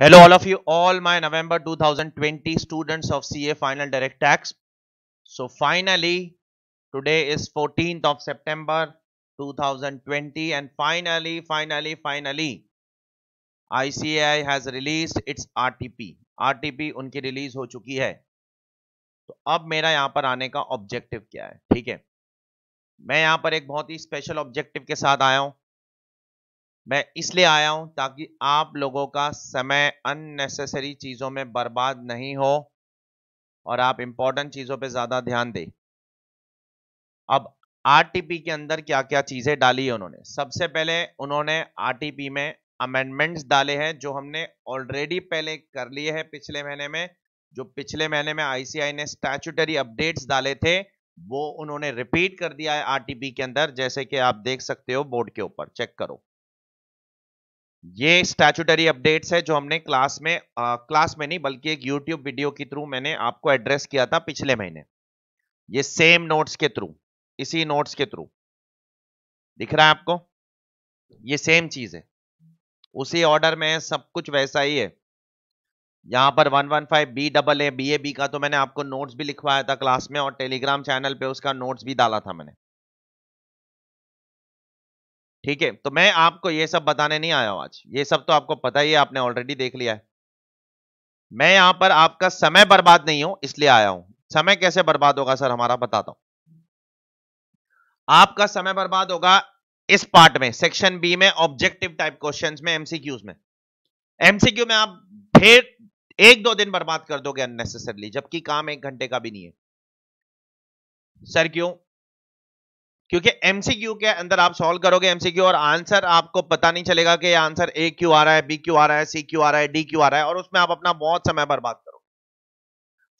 Hello all of you, all my November 2020 students of CA Final Direct Tax. So finally, today is 14th of September 2020 and finally, finally, finally, ICAI has released its RTP. RTP उनकी release हो चुकी है तो अब मेरा यहाँ पर आने का ऑब्जेक्टिव क्या है ठीक है मैं यहाँ पर एक बहुत ही स्पेशल ऑब्जेक्टिव के साथ आया हूँ मैं इसलिए आया हूं ताकि आप लोगों का समय अननेसेसरी चीज़ों में बर्बाद नहीं हो और आप इंपॉर्टेंट चीज़ों पे ज़्यादा ध्यान दें अब आरटीपी के अंदर क्या क्या चीज़ें डाली है उन्होंने सबसे पहले उन्होंने आरटीपी में अमेंडमेंट्स डाले हैं जो हमने ऑलरेडी पहले कर लिए हैं पिछले महीने में जो पिछले महीने में आईसीआई ने स्टैचूटरी अपडेट्स डाले थे वो उन्होंने रिपीट कर दिया है आरटीपी के अंदर जैसे कि आप देख सकते हो बोर्ड के ऊपर चेक करो ये स्टैचूटरी अपडेट्स है जो हमने क्लास में आ, क्लास में नहीं बल्कि एक यूट्यूब वीडियो के थ्रू मैंने आपको एड्रेस किया था पिछले महीने ये सेम नोट्स के थ्रू इसी नोट्स के थ्रू दिख रहा है आपको ये सेम चीज है उसी ऑर्डर में सब कुछ वैसा ही है यहां पर one one five B double A B A B का तो मैंने आपको नोट्स भी लिखवाया था क्लास में और टेलीग्राम चैनल पे उसका नोट्स भी डाला था मैंने ठीक है तो मैं आपको ये सब बताने नहीं आया हूं आज ये सब तो आपको पता ही है आपने ऑलरेडी देख लिया है मैं यहां पर आपका समय बर्बाद नहीं हूं इसलिए आया हूं समय कैसे बर्बाद होगा सर हमारा बताता हूं आपका समय बर्बाद होगा इस पार्ट में सेक्शन बी में ऑब्जेक्टिव टाइप क्वेश्चन में एमसीक्यूज में एमसीक्यू में आप ढेर एक दो दिन बर्बाद कर दोगे अननेसेसरली जबकि काम एक घंटे का भी नहीं है सर क्यों क्योंकि एमसीक्यू के अंदर आप सॉल्व करोगे एमसीक्यू और आंसर आपको पता नहीं चलेगा कि आंसर ए क्यू आ रहा है बी क्यू आ रहा है सी क्यू आ रहा है डी क्यू आ रहा है और उसमें आप अपना बहुत समय बर्बाद करोगे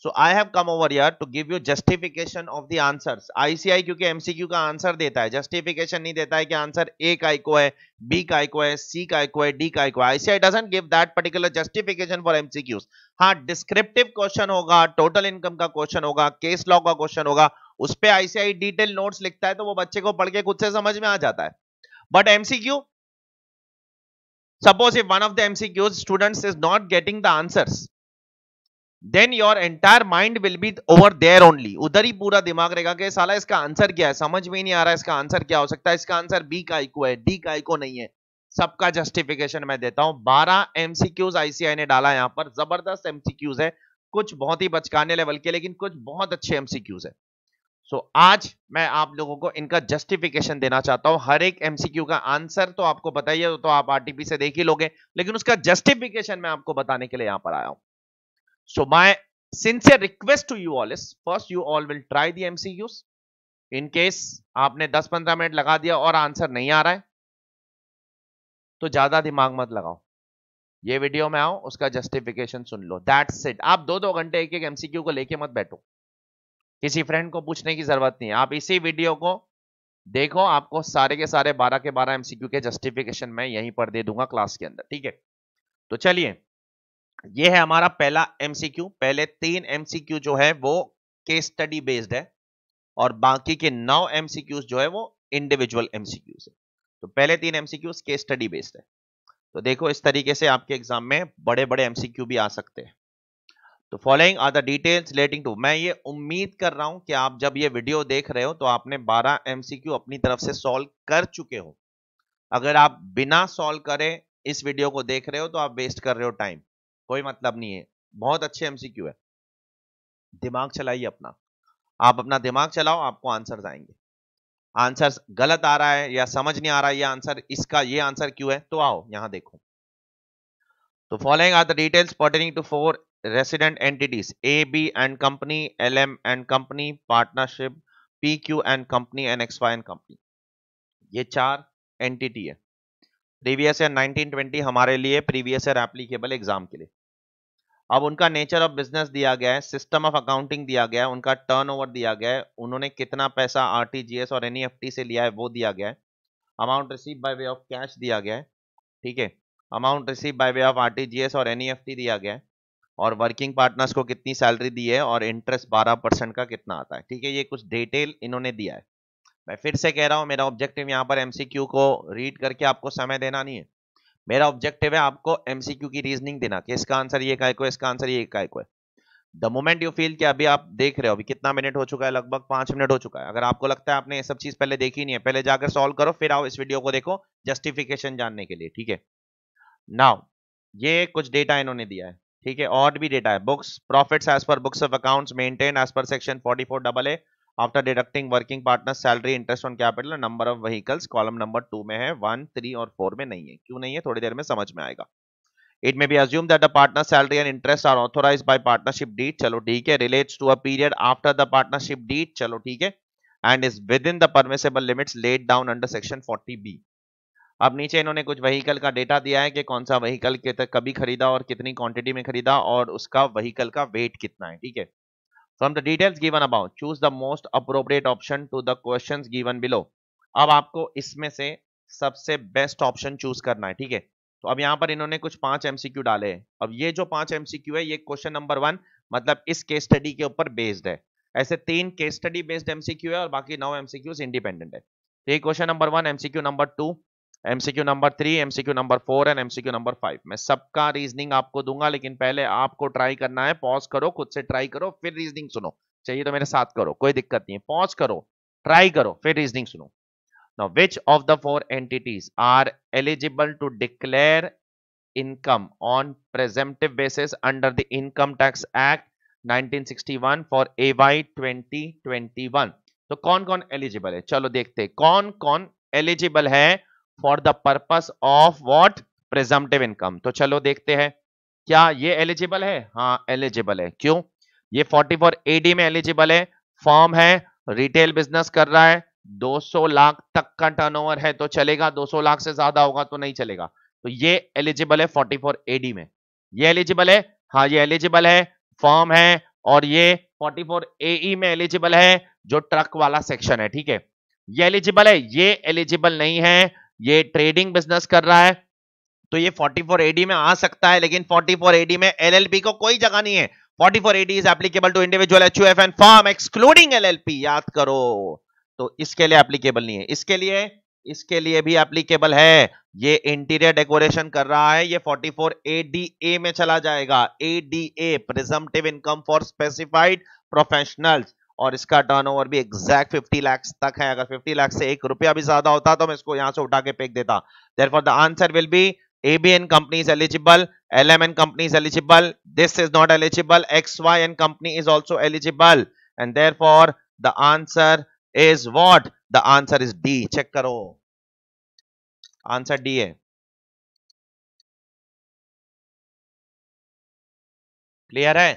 so I have come over here to give you justification of the answer ICI क्योंकि एमसीक्यू का आंसर देता है जस्टिफिकेशन नहीं देता है कि आंसर ए का इको है बी का इको है सी का इको है डी का इको है ICI doesn't give that particular justification for MCQs हाँ डिस्क्रिप्टिव क्वेश्चन होगा टोटल इनकम का क्वेश्चन होगा केस लॉ का क्वेश्चन होगा उस पर आईसीआई डिटेल नोट लिखता है तो वो बच्चे को पढ़ के खुद से समझ में आ जाता है but MCQ suppose if one of the MCQ student is not getting the answer then your entire mind will be over there only उधर ही पूरा दिमाग रहेगा कि साला इसका आंसर क्या है समझ में ही नहीं आ रहा इसका आंसर क्या हो सकता है इसका आंसर बी का इको है डी का इको नहीं है सबका जस्टिफिकेशन मैं देता हूं बारह एमसीक्यूज आईसीआई ने डाला यहां पर जबरदस्त एमसीक्यूज है कुछ बहुत ही बचकाने लेवल के लेकिन कुछ बहुत अच्छे एमसीक्यूज है सो so, आज मैं आप लोगों को इनका जस्टिफिकेशन देना चाहता हूं हर एक एमसीक्यू का आंसर तो आपको बताइए तो आप आरटीपी से देख ही लोगे लेकिन उसका जस्टिफिकेशन मैं आपको बताने के लिए यहां पर आया हूं so my sincere request to you all is first you all will try the MCQs in case आपने 10-15 मिनट लगा दिया और आंसर नहीं आ रहा है तो ज्यादा दिमाग मत लगाओ ये वीडियो में आओ उसका जस्टिफिकेशन सुन लो दैट्स इट आप दो दो घंटे एक एक एमसीक्यू को लेके मत बैठो किसी फ्रेंड को पूछने की जरूरत नहीं है आप इसी वीडियो को देखो आपको सारे के सारे बारह के बारह एमसीक्यू के जस्टिफिकेशन मैं यहीं पर दे दूंगा क्लास के अंदर ठीक है तो चलिए ये है हमारा पहला एमसीक्यू पहले तीन एमसीक्यू जो है वो केस स्टडी बेस्ड है और बाकी के नौ एमसीक्यूज जो है वो इंडिविजुअल एमसीक्यूज है तो पहले तीन एमसीक्यूज केस स्टडी बेस्ड है तो देखो इस तरीके से आपके एग्जाम में बड़े बड़े एमसीक्यू भी आ सकते हैं तो following are the details relating to मैं ये उम्मीद कर रहा हूं कि आप जब ये वीडियो देख रहे हो तो आपने 12 एमसीक्यू अपनी तरफ से सॉल्व कर चुके हो अगर आप बिना सॉल्व करें इस वीडियो को देख रहे हो तो आप वेस्ट कर रहे हो टाइम कोई मतलब नहीं है बहुत अच्छे एमसीक्यू है दिमाग चलाइए अपना आप अपना दिमाग चलाओ आपको आंसर आएंगे आंसर गलत आ रहा है या समझ नहीं आ रहा है ये आंसर इसका ये आंसर क्यों है तो आओ यहां देखो तो following are the details pertaining to four resident entities AB and company, LM and company, partnership, PQ and company and XY and company. ये चार एंटिटी है प्रीवियस ईयर 1920 हमारे लिए प्रीवियस ईयर एप्लीकेबल एग्जाम के लिए अब उनका नेचर ऑफ बिजनेस दिया गया है सिस्टम ऑफ अकाउंटिंग दिया गया है उनका टर्नओवर दिया गया है उन्होंने कितना पैसा आरटीजीएस और एनईएफटी e से लिया है वो दिया गया है amount receive by way of cash दिया गया है ठीक है amount receive by way of RTGS और एनईएफटी e दिया गया है और वर्किंग पार्टनर्स को कितनी सैलरी दी है और इंटरेस्ट 12 परसेंट का कितना आता है ठीक है ये कुछ डिटेल इन्होंने दिया है मैं फिर से कह रहा हूँ मेरा ऑब्जेक्टिव यहाँ पर एमसीक्यू को रीड करके आपको समय देना नहीं है मेरा ऑब्जेक्टिव है आपको एमसीक्यू की रीजनिंग देना कि इसका आंसर ये काय को इसका आंसर ये काय को है द मोमेंट यू फील कि अभी आप देख रहे हो अभी कितना मिनट हो चुका है लगभग पांच मिनट हो चुका है अगर आपको लगता है आपने ये सब चीज पहले देखी नहीं है पहले जाकर सॉल्व करो फिर आओ इस वीडियो को देखो जस्टिफिकेशन जानने के लिए ठीक है नाउ ये कुछ डेटा इन्होंने दिया है ठीक है और भी डेटा है books profits as per books of accounts maintain as per section 44 double A after deducting working partner salary interest on capital number of vehicles column number two में है वन थ्री और फोर में नहीं है क्यों नहीं है थोड़ी देर में समझ में आएगा it may be assume that the partner salary and interest are authorise by partnership deed चलो ठीक है relates to a period after the partnership deed चलो ठीक है and is within the permissible limits laid down under section 40 B अब नीचे इन्होंने कुछ वहीकल का डेटा दिया है कि कौन सा वहीकल कभी खरीदा और कितनी क्वांटिटी में खरीदा और उसका वहीकल का वेट कितना है ठीक है from the details given about choose the most appropriate option to the question given below अब आपको इसमें से सबसे बेस्ट ऑप्शन चूज करना है ठीक है तो अब यहाँ पर इन्होंने कुछ पांच एमसीक्यू डाले हैं अब ये जो पांच एमसीक्यू है ये क्वेश्चन नंबर वन मतलब इस केस स्टडी के ऊपर बेस्ड है ऐसे तीन केस स्टडी बेस्ड एमसीक्यू है और बाकी नौ एमसीक्यूज इंडिपेंडेंट है तो ये question number one MCQ number two MCQ number three MCQ number four and MCQ number five मैं सबका रीजनिंग आपको दूंगा लेकिन पहले आपको ट्राई करना है पॉज करो खुद से ट्राई करो फिर रीजनिंग सुनो चाहिए तो मेरे साथ करो कोई दिक्कत नहीं है पॉज करो ट्राई करो फिर रीजनिंग सुनो now which of the four entities are eligible to declare income on presumptive basis under the income tax act 1961 twenty twenty one तो कौन कौन एलिजिबल है चलो देखते कौन कौन एलिजिबल है for the purpose of what presumptive income तो चलो देखते हैं क्या ये एलिजिबल है हाँ एलिजिबल है क्यों ये 44 एडी में एलिजिबल है फॉर्म है रिटेल बिजनेस कर रहा है 200 लाख तक का टर्नओवर है तो चलेगा 200 लाख से ज्यादा होगा तो नहीं चलेगा तो ये एलिजिबल है 44 एडी में ये एलिजिबल है हाँ ये एलिजिबल है फॉर्म है और ये 44 एई e में एलिजिबल है जो ट्रक वाला सेक्शन है ठीक है ये एलिजिबल है ये एलिजिबल नहीं है ये ट्रेडिंग बिजनेस कर रहा है तो ये 44 एडी में आ सकता है लेकिन 44 एडी में एलएलपी को कोई जगह नहीं है 44 AD is applicable to individual HUF and firm excluding LLP याद करो तो इसके लिए एप्लीकेबल नहीं है इसके लिए इसके लिए भी एप्लीकेबल है ये इंटीरियर डेकोरेशन कर रहा है ये 44 एडीए में चला जाएगा ADA presumptive income for specified professionals और इसका ओवर भी एक्जैक्ट फिफ्टी लैक्स तक है अगर फिफ्टी लैक्स से एक रुपया भी ज्यादा होता तो मैं इसको यहां से उठा के फेंक देता therefore the answer will be ABN company is eligible L M N company is eligible this is not eligible X Y N company is also eligible and therefore the answer is what the answer is D check करो answer D है clear है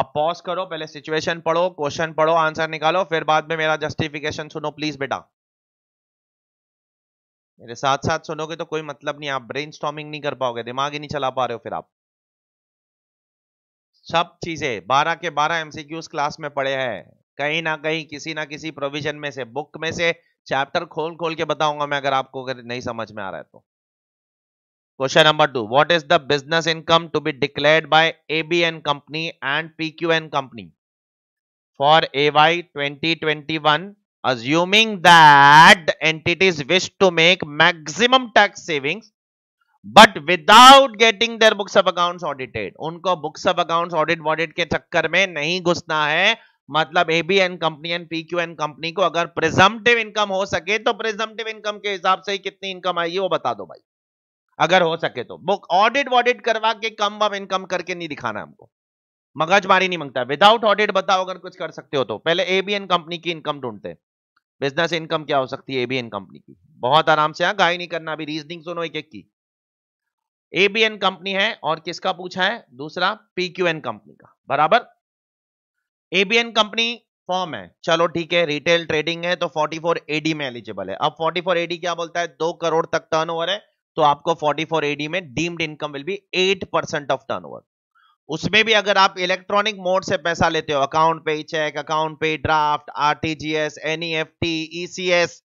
आप pause करो पहले situation पढ़ो question पढ़ो answer निकालो फिर बाद में मेरा जस्टिफिकेशन सुनो प्लीज बेटा मेरे साथ साथ सुनोगे तो कोई मतलब नहीं आप ब्रेन नहीं कर पाओगे दिमाग ही नहीं चला पा रहे हो फिर आप सब चीजें बारह के बारह एमसीक्यूज क्लास में पढ़े हैं कहीं ना कहीं किसी ना किसी प्रोविजन में से बुक में से चैप्टर खोल खोल के बताऊंगा मैं अगर आपको अगर नहीं समझ में आ रहा है तो Question number 2. What is the B income to be declared by ABN company and PQN company for twenty 2021 assuming that entities wish to make maximum tax savings but without getting their books of accounts audited उनको books of accounts audit वॉडिट के चक्कर में नहीं घुसना है मतलब ABN company and PQN company को अगर प्रिजम्पटिव इनकम हो सके तो प्रिजम्पटिव इनकम के हिसाब से ही कितनी इनकम आएगी वो बता दो भाई अगर हो सके तो बुक ऑडिट वॉडिट करवा के कम बम इनकम करके नहीं दिखाना हमको मगजमारी नहीं मांगता विदाउट ऑडिट बताओ अगर कुछ कर सकते हो तो पहले एबीएन कंपनी की इनकम ढूंढते हैं बिजनेस इनकम क्या हो सकती है एबीएन कंपनी की बहुत आराम से हाँ, गाय नहीं करना अभी रीजनिंग सुनो एक एक की एबीएन कंपनी है और किसका पूछा है दूसरा पीक्यूएन कंपनी का बराबर एबीएन कंपनी फॉर्म है चलो ठीक है रिटेल ट्रेडिंग है तो 44 एडी में एलिजिबल है अब 44 एडी क्या बोलता है दो करोड़ तक टर्नओवर है तो आपको 44 एडी में deemed income will be 8 percent of turnover उसमें भी अगर आप इलेक्ट्रॉनिक मोड से पैसा लेते हो account payee cheque account payee draft RTGS NEFT ECS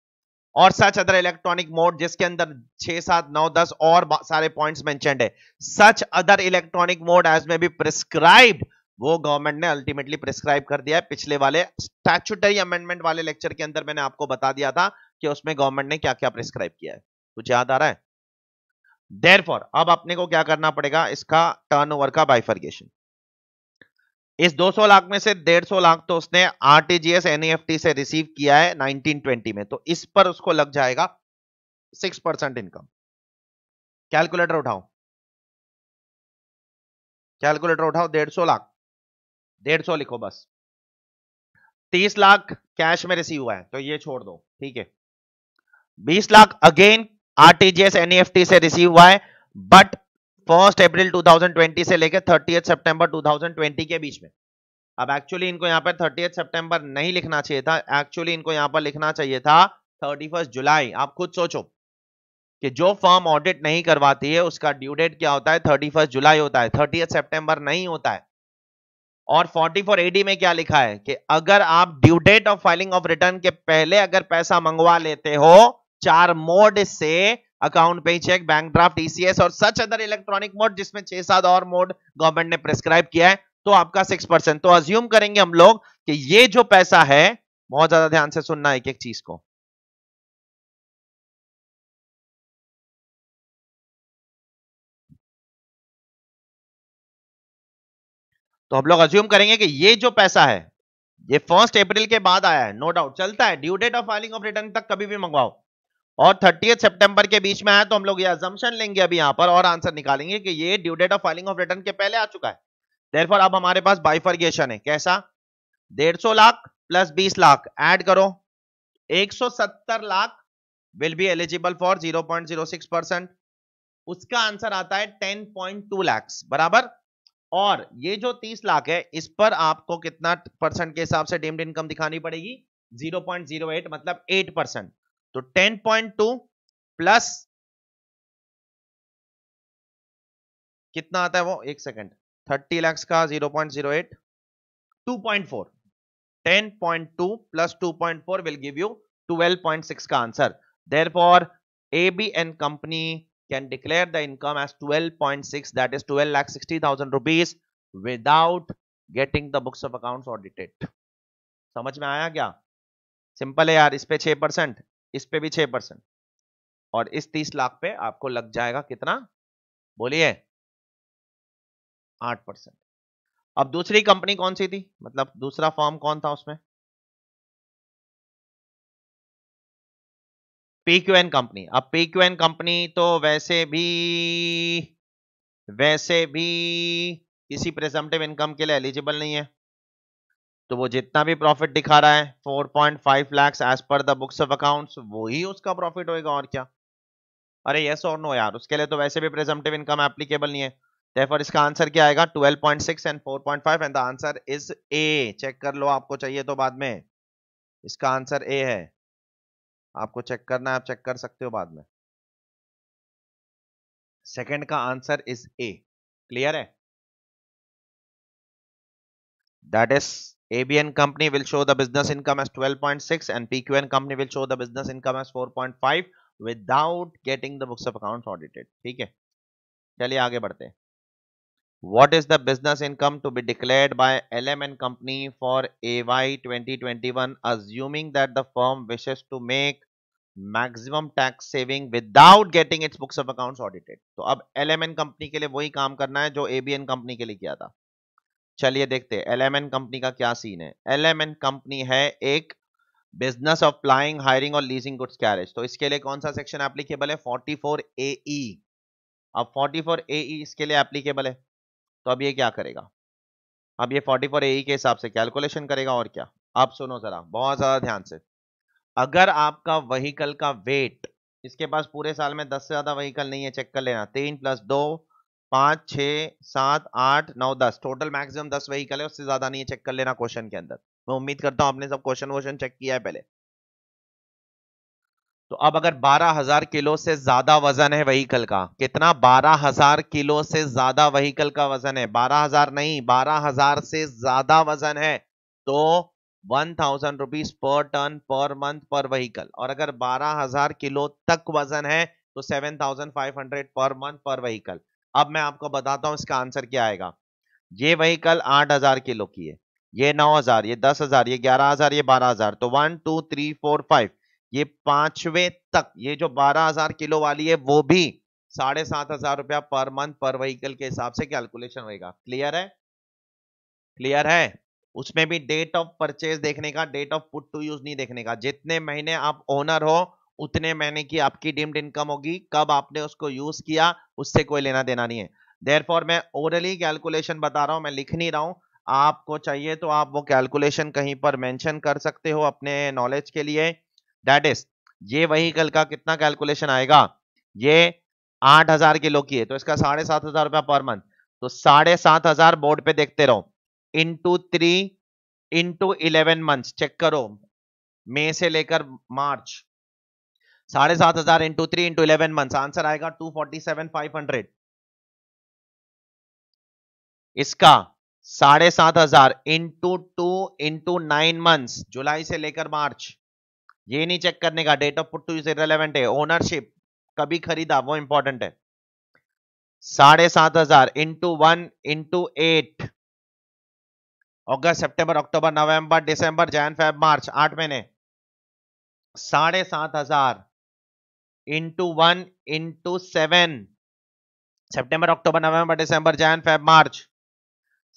और सच अदर इलेक्ट्रॉनिक मोड जिसके अंदर छह सात नौ दस और सारे पॉइंट्स मैं है such other electronic mode as में भी प्रिस्क्राइब वो गवर्नमेंट ने अल्टीमेटली प्रिस्क्राइब कर दिया है पिछले वाले स्टैचुटरी अमेंडमेंट वाले लेक्चर के अंदर मैंने आपको बता दिया था कि उसमें गवर्नमेंट ने क्या क्या प्रिस्क्राइब किया है कुछ याद आ रहा है देर अब अपने को क्या करना पड़ेगा इसका टर्नओवर का बाइफर्गेशन इस 200 लाख में से 150 लाख तो उसने आरटीजीएस एनईएफटी e से रिसीव किया है 1920 में तो इस पर उसको लग जाएगा 6 परसेंट इनकम कैलकुलेटर उठाओ कैलकुलेटर उठाओ 150 लाख 150 लिखो बस 30 लाख कैश में रिसीव हुआ है तो ये छोड़ दो ठीक है 20 lakh again RTGS NEFT e से रिसीव हुआ है बट फर्स्ट अप्रैल 2020 से लेकर थर्टी सितंबर 2020 के बीच में अब एक्चुअली इनको यहां पर थर्टी सितंबर नहीं लिखना चाहिए था एक्चुअली इनको यहां पर लिखना चाहिए था थर्टी जुलाई आप खुद सोचो कि जो फॉर्म ऑडिट नहीं करवाती है उसका ड्यू डेट क्या होता है थर्टी जुलाई होता है थर्टी सितंबर नहीं होता है और 44 एडी में क्या लिखा है कि अगर आप due date of filing of return के पहले अगर पैसा मंगवा लेते हो चार मोड से account payee cheque bank draft ECS e और सच अदर इलेक्ट्रॉनिक मोड जिसमें छह सात और मोड गवर्नमेंट ने प्रिस्क्राइब किया है तो आपका सिक्स परसेंट तो अज्यूम करेंगे हम लोग कि ये जो पैसा है बहुत ज्यादा ध्यान से सुनना एक एक चीज को तो हम लोग अज्यूम करेंगे कि ये जो पैसा है ये फर्स्ट अप्रैल के बाद आया है नो no डाउट चलता है due date of filing of return तक कभी भी मंगवाओ और थर्टी सितंबर के बीच में आया तो हम लोग ये अजम्पन लेंगे अभी यहाँ पर और आंसर निकालेंगे कि ये due date of filing of return के पहले आ चुका है देरफॉर अब हमारे पास बाइफर्गेशन है कैसा डेढ़ लाख प्लस बीस लाख एड करो एक lakh will be eligible for zero उसका आंसर आता है 10.2 पॉइंट टू लैक्स बराबर और ये जो 30 लाख है इस पर आपको कितना परसेंट के हिसाब से डीम्ड इनकम दिखानी पड़ेगी 0.08 मतलब 8 परसेंट तो 10.2 प्लस कितना आता है वो एक सेकंड 30 लैक्स का 0.08 2.4 10.2 प्लस 2.4 विल गिव यू 12.6 का answer therefore ABN company can declare the income as 12.6 that is 12 lakh thousand rupees without getting the books of account audited समझ में आया क्या सिंपल है यार इस पे छह परसेंट इस पे भी छह परसेंट और इस तीस लाख पे आपको लग जाएगा कितना बोलिए आठ परसेंट अब दूसरी कंपनी कौन सी थी मतलब दूसरा फॉर्म कौन था उसमें पीक्यूएन कंपनी अब पीक्यूएन कंपनी तो वैसे भी वैसे भी किसी प्रेजेंटिव इनकम के लिए एलिजिबल नहीं है तो वो जितना भी प्रॉफिट दिखा रहा है 4.5 point lakhs as per the books of accounts वही उसका प्रॉफिट होएगा और क्या अरे यस और नो यार उसके लिए तो वैसे भी प्रेजेंटिव इनकम एप्लीकेबल नहीं है देयरफॉर इसका आंसर क्या आएगा 12.6 point six and four 4.5 and the answer is A check कर लो आपको चाहिए तो बाद में इसका आंसर ए है आपको चेक करना है आप चेक कर सकते हो बाद में सेकेंड का आंसर इज ए क्लियर है that is ABN company will show the business income as 12.6 and PQN company will show the business income as 4.5 without getting the books of accounts audited. ठीक है चलिए आगे बढ़ते हैं What is the business income to be declared by LMN company for AY 2021 assuming that the firm wishes to make maximum tax saving without getting its books of accounts audited? तो अब LMN company के लिए वही काम करना है जो ABN company के लिए किया था चलिए देखते हैं एल कंपनी का क्या सीन है एल कंपनी है एक बिजनेस ऑफ प्लाइंग हायरिंग और लीजिंग गुड्स कैरेज तो इसके लिए कौन सा सेक्शन एप्लीकेबल है फोर्टी फोर ए अब फोर्टी फोर ए इसके लिए एप्लीकेबल है तो अब ये क्या करेगा अब ये फोर्टी फोर ए के हिसाब से कैलकुलेशन करेगा और क्या आप सुनो जरा बहुत ज्यादा ध्यान से अगर आपका वहीकल का वेट इसके पास पूरे साल में दस से ज्यादा वहीकल नहीं है चेक कर लेना तीन प्लस दो पांच छह सात आठ नौ दस टोटल मैक्सिमम दस वहीकल है उससे ज़्यादा नहीं है चेक कर लेना क्वेश्चन के अंदर मैं उम्मीद करता हूँ आपने सब क्वेश्चन वोशन चेक किया है पहले तो अब अगर बारह हजार किलो से ज्यादा वजन है वहीकल का कितना बारह हजार किलो से ज्यादा वहीकल का वजन है बारह हजार नहीं बारह हजार से ज्यादा वजन है तो one thousand rupees per ton per month per vehicle और अगर बारह हजार किलो तक वजन है तो seven thousand five hundred per month per vehicle अब मैं आपको बताता हूं इसका आंसर क्या आएगा ये वहीकल आठ हजार किलो की है ये नौ हजार ये दस हजार ये ग्यारह हजार ये बारह हजार तो one two three four five ये पांचवे तक ये जो बारह हजार किलो वाली है वो भी साढ़े सात हजार रुपया पर मंथ पर वहीकल के हिसाब से कैलकुलेशन होगा क्लियर है क्लियर है उसमें भी डेट ऑफ परचेज देखने का date of put to use नहीं देखने का जितने महीने आप ओनर हो उतने महीने की आपकी डिम्ड इनकम होगी कब आपने उसको यूज किया उससे कोई लेना देना नहीं है देर फॉर मैं ओरली कैलकुलेशन बता रहा हूं मैं लिख नहीं रहा हूं आपको चाहिए तो आप वो कैलकुलेशन कहीं पर मेंशन कर सकते हो अपने नॉलेज के लिए दैट इज ये वही कल का कितना कैलकुलेशन आएगा ये आठ हजार किलो की है तो इसका साढ़े सात हजार रुपया पर मंथ तो साढ़े सात हजार बोर्ड पे देखते रहो into three into eleven month check करो मई से लेकर मार्च साढ़े सात हजार into three into eleven month answer आएगा two forty seven five hundred इसका साढ़े सात हजार into two into nine month जुलाई से लेकर मार्च ये नहीं चेक करने का date of put to is irrelevant है ओनरशिप कभी खरीदा वो इंपॉर्टेंट है साढ़े सात हजार इंटू वन इंटू एट अगस्त सितंबर अक्टूबर नवंबर दिसंबर जैन फेब मार्च आठ महीने साढ़े सात हजार into one into seven September अक्टूबर नवंबर दिसंबर जैन फेब मार्च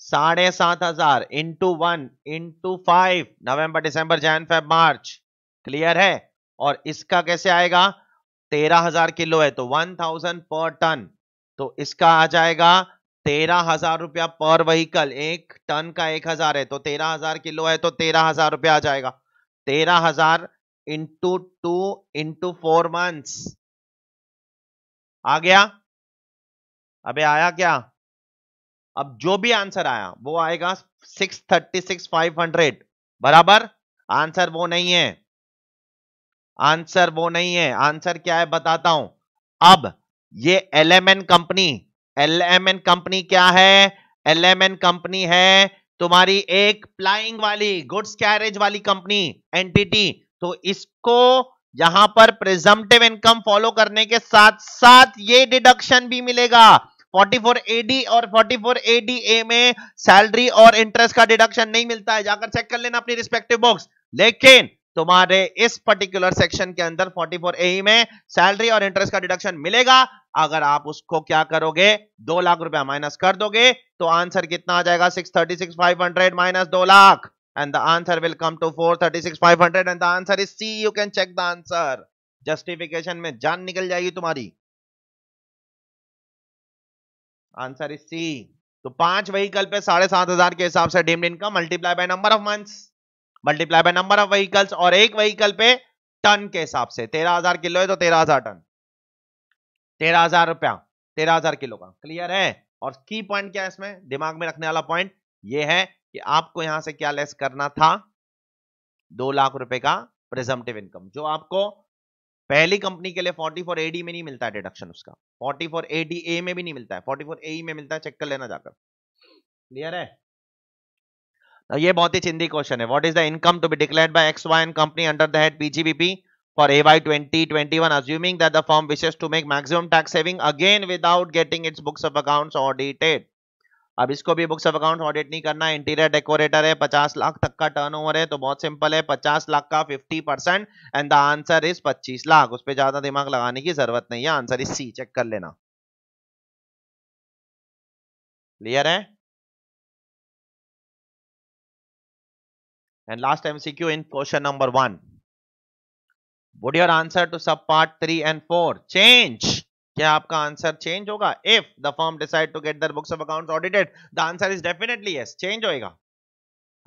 साढ़े सात हजार इंटू वन इंटू फाइव नवंबर दिसंबर जैन फेब मार्च क्लियर है और इसका कैसे आएगा तेरह हजार किलो है तो वन थाउजेंड पर टन तो इसका आ जाएगा तेरह हजार रुपया पर वहीकल एक टन का एक हजार है तो तेरह हजार किलो है तो तेरह हजार रुपया आ जाएगा तेरह हजार into two into four months आ गया अबे आया क्या अब जो भी आंसर आया वो आएगा six thirty six five hundred बराबर आंसर वो नहीं है आंसर वो नहीं है आंसर क्या है बताता हूं अब ये L M N company L M N company क्या है एल एम एन कंपनी है तुम्हारी एक प्लाइंग वाली गुड्स कैरेज वाली कंपनी एंटिटी तो इसको यहां पर प्रिजम्पटिव इनकम फॉलो करने के साथ साथ ये डिडक्शन भी मिलेगा 44 एडी और 44 एडी ए में सैलरी और इंटरेस्ट का डिडक्शन नहीं मिलता है जाकर चेक कर लेना अपनी रिस्पेक्टिव बुक्स लेकिन तुम्हारे इस पर्टिकुलर सेक्शन के अंदर 44 ए e में सैलरी और इंटरेस्ट का डिडक्शन मिलेगा अगर आप उसको क्या करोगे दो लाख रुपया माइनस कर दोगे तो आंसर कितना आ जाएगा six thirty six five hundred minus दो lakh and the answer will come to 436,500 and the answer is C. You can check the answer. Justification में जान निकल जाएगी तुम्हारी. Answer is C. तो पांच व्हीकल पे साढ़े सात हजार के हिसाब से deemed income multiply by number of months multiply by number of vehicles और एक व्हीकल पे टन के हिसाब से तेरह हजार किलो है तो तेरह हजार टन तेरह हजार रुपया तेरह हजार किलो का क्लियर है और की पॉइंट क्या है इसमें दिमाग में रखने वाला पॉइंट ये है कि आपको यहां से क्या लेस करना था दो लाख रुपए का प्रिजम्पटिव इनकम जो आपको पहली कंपनी के लिए फोर्टी फोर एडी में नहीं मिलता है डिडक्शन उसका फोर्टी फोर एडी ए में भी नहीं मिलता है फोर्टी फोर ए में मिलता है चेक कर लेना जाकर क्लियर है तो ये बहुत ही चिंदी क्वेश्चन है what is the income to be declared by X Y and company under the head PGBP for AY 2021 assuming that the firm wishes to make maximum tax saving again without getting its books of accounts audited अब इसको भी books of account audit नहीं करना interior decorator है पचास लाख तक का turnover है तो बहुत सिंपल है पचास लाख का fifty percent and the answer is पच्चीस लाख उस पर ज्यादा दिमाग लगाने की जरूरत नहीं है आंसर इज सी चेक कर लेना क्लियर है and last MCQ in question number one would your answer to sub part three and four change क्या आपका आंसर चेंज होगा if the firm decide to get their books of account audited the answer is definitely yes change होएगा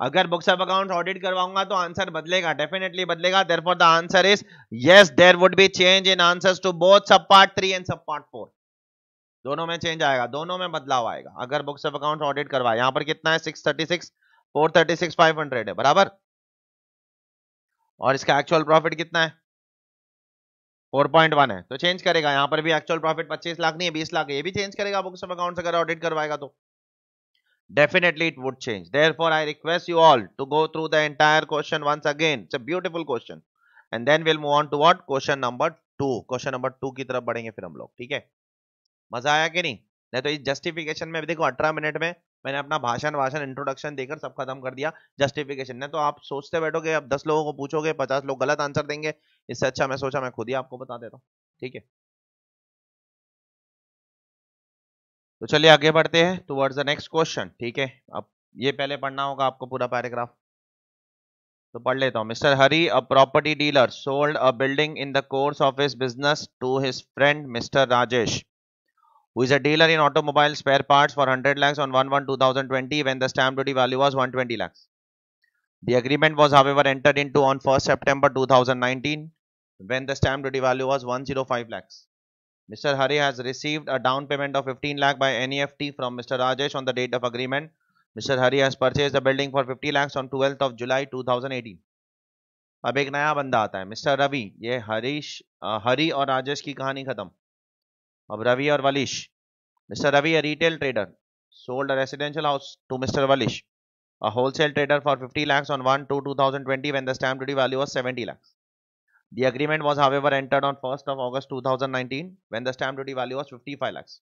अगर books of account audit करवाऊंगा तो answer बदलेगा definitely बदलेगा therefore the answer is yes there would be change in answer to both sub part three and sub part four दोनों में change आएगा दोनों में बदलाव आएगा अगर बुक्स ऑफ अकाउंट ऑडिट करवा यहां पर कितना है six thirty six four thirty six five hundred है बराबर और इसका एक्चुअल प्रॉफिट कितना है 4.1 है तो चेंज करेगा यहाँ पर भी एक्चुअल प्रॉफिट 25 लाख नहीं है बीस लाख ये भी चेंज करेगा बुक्स ऑफ अकाउंट्स अगर ऑडिट करवाएगा तो definitely it would change for I request you all to go through the entire question once again it's a beautiful question and then will move on to what question number two question number two की तरफ बढ़ेंगे फिर हम लोग ठीक है मजा आया कि नहीं नहीं तो इस जस्टिफिकेशन में भी देखो अठारह मिनट में मैंने अपना भाषण वाषण इंट्रोडक्शन देकर सब खत्म कर दिया जस्टिफिकेशन ने तो आप सोचते बैठोगे आप दस लोगों को पूछोगे पचास लोग गलत आंसर देंगे इससे अच्छा मैं सोचा मैं खुद ही आपको बता देता हूँ ठीक है तो चलिए आगे बढ़ते हैं टुवर्ड्स द नेक्स्ट क्वेश्चन ठीक है अब ये पहले पढ़ना होगा आपको पूरा पैराग्राफ तो पढ़ लेता हूँ mister Hari a property dealer sold a building in the course of his business to his friend mister Rajesh who is a dealer in automobile spare parts for 100 lakhs on 1-1-2020 when the stamp duty value was 120 lakhs. The agreement was however entered into on 1st September 2019 when the stamp duty value was 105 lakhs. Mr. Hari has received a down payment of 15 lakh by NEFT from Mr. Rajesh on the date of agreement. Mr. Hari has purchased the building for 50 lakhs on 12th of July 2018. अब एक नया बंदा आता है mister Ravi ये हरीश हरी और राजेश की कहानी खत्म of Ravi or Mr. Ravi, a retail trader, sold a residential house to Mr. Walish, a wholesale trader for 50 lakhs on 1 to 2020 when the stamp duty value was 70 lakhs. The agreement was, however, entered on 1st of August 2019 when the stamp duty value was 55 lakhs.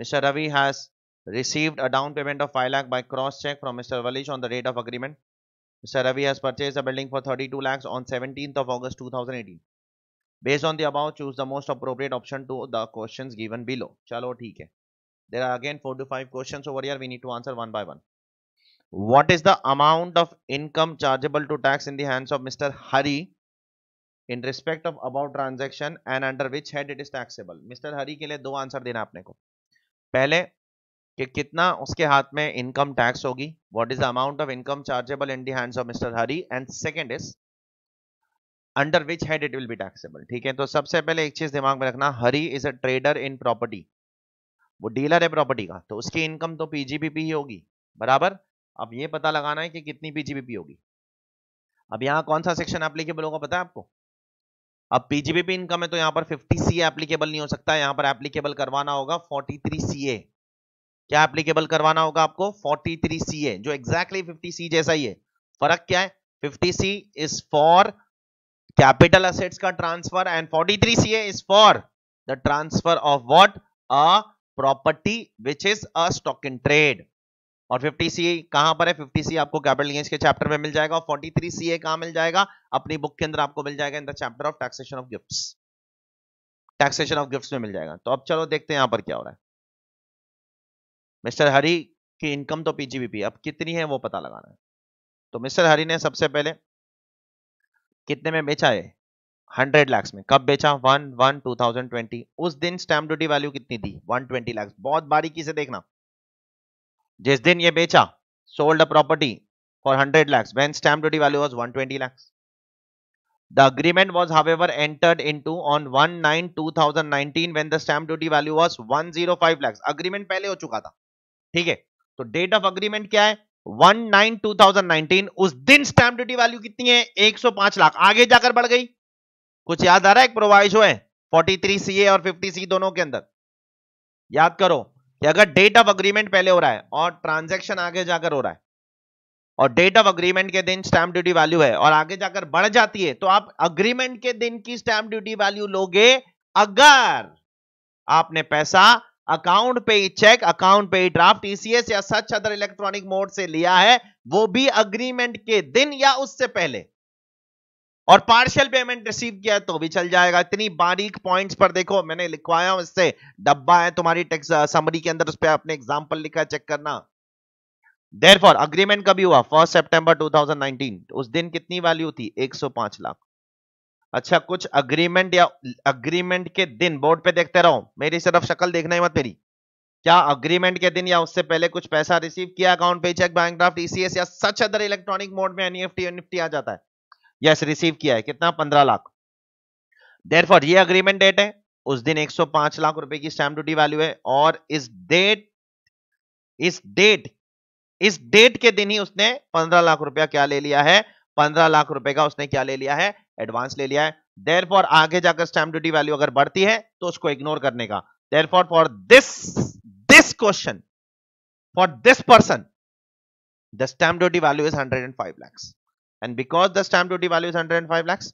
Mr. Ravi has received a down payment of 5 lakh by cross check from Mr. Walish on the date of agreement. Mr. Ravi has purchased a building for 32 lakhs on 17th of August 2018. Based on the choose the most appropriate option to the question given below चलो ठीक है there are again four to five question over year we need to answer one by one what is the amount of income chargeable to tax in the hands of mister Hari in respect of about transaction and under which head it is taxable mister हरी के लिए दो answer देना आपने को पहले कि कितना उसके हाथ में इनकम टैक्स होगी what is the amount of income chargeable in the hands of mister Hari and second is under which head it will be taxable ठीक है तो सबसे पहले एक चीज दिमाग में रखना Hari is a trader in property वो डीलर है प्रॉपर्टी का तो उसकी इनकम तो पीजीबीपी ही होगी बराबर अब ये पता लगाना है कि कितनी पीजीबीपी होगी अब यहाँ कौन सा सेक्शन एप्लीकेबल होगा पता है आपको अब पीजीबीपी इनकम है तो यहाँ पर 50 सी एप्लीकेबल नहीं हो सकता यहाँ पर एप्लीकेबल करवाना होगा 43 सीए क्या एप्लीकेबल करवाना होगा आपको 43 सीए जो एग्जैक्टली exactly 50 सी जैसा ही है फर्क क्या है 50 C is for capital capital assets ka transfer and C is for the transfer of what a property which is a stock in trade और 50 सी कहां पर है 50 सी आपको कैपिटल गेंस के चैप्टर में मिल जाएगा और 43 सी ए कहां मिल जाएगा अपनी बुक के अंदर आपको मिल जाएगा in the chapter of taxation of gifts taxation of gifts में मिल जाएगा तो अब चलो देखते हैं यहां पर क्या हो रहा है मिस्टर हरी की इनकम तो पीजीबीपी अब कितनी है वो पता लगाना है तो मिस्टर हरी ने सबसे पहले कितने में बेचा है हंड्रेड लैक्स में कब बेचा one one two thousand twenty उस दिन स्टैम्प ड्यूटी वैल्यू कितनी थी वन ट्वेंटी लैक्स बहुत बारीकी से देखना जिस दिन ये बेचा sold a property for hundred lakhs when stamp duty value was one twenty lakhs in to on one nine two thousand nineteen when the stamp duty value was one zero five lakhs. Agreement पहले हो चुका था ठीक है तो date of agreement क्या है one nine two thousand nineteen उस दिन स्टैंप ड्यूटी वैल्यू कितनी है 105 लाख आगे जाकर बढ़ गई कुछ याद आ रहा है एक प्रोवाइज है 43 और फिफ्टी सी दोनों के अंदर याद करो कि अगर डेट ऑफ अग्रीमेंट पहले हो रहा है और ट्रांजेक्शन आगे जाकर हो रहा है और डेट ऑफ अग्रीमेंट के दिन स्टैंप ड्यूटी वैल्यू है और आगे जाकर बढ़ जाती है तो आप अग्रीमेंट के दिन की स्टैंप ड्यूटी वैल्यू लोगे अगर आपने पैसा account payee cheque account payee draft ECS e या सच अदर इलेक्ट्रॉनिक मोड से लिया है वो भी अग्रीमेंट के दिन या उससे पहले और पार्शियल पेमेंट रिसीव किया है तो भी चल जाएगा इतनी बारीक पॉइंट्स पर देखो मैंने लिखवाया हूं इससे डब्बा है तुम्हारी टेक्स समरी के अंदर उस पर आपने एग्जाम्पल लिखा चेक करना देर फॉर अग्रीमेंट कभी हुआ फर्स्ट सेप्टेंबर टू उस दिन कितनी वैल्यू थी एक लाख अच्छा कुछ अग्रीमेंट या अग्रीमेंट के दिन बोर्ड पे देखते रहो मेरी सिर्फ शक्ल देखना ही मत मेरी क्या अग्रीमेंट के दिन या उससे पहले कुछ पैसा रिसीव किया account payee cheque bank draft ECS या सच अदर इलेक्ट्रॉनिक मोड में एनईएफटी निफ्टी e e आ जाता है यस रिसीव किया है कितना पंद्रह लाख देर फॉर ये अग्रीमेंट डेट है उस दिन एक लाख रुपए की स्टैम्प ड्यूटी वैल्यू है और इस डेट इस डेट इस डेट के दिन ही उसने पंद्रह लाख रुपया क्या ले लिया है पंद्रह लाख रुपए का उसने क्या ले लिया है एडवांस ले लिया है देर फॉर आगे जाकर स्टैंप ड्यूटी वैल्यू अगर बढ़ती है तो उसको इग्नोर करने का therefore for this this question for this person the stamp duty value is hundred and five lakhs and because the stamp duty value is hundred and five lakhs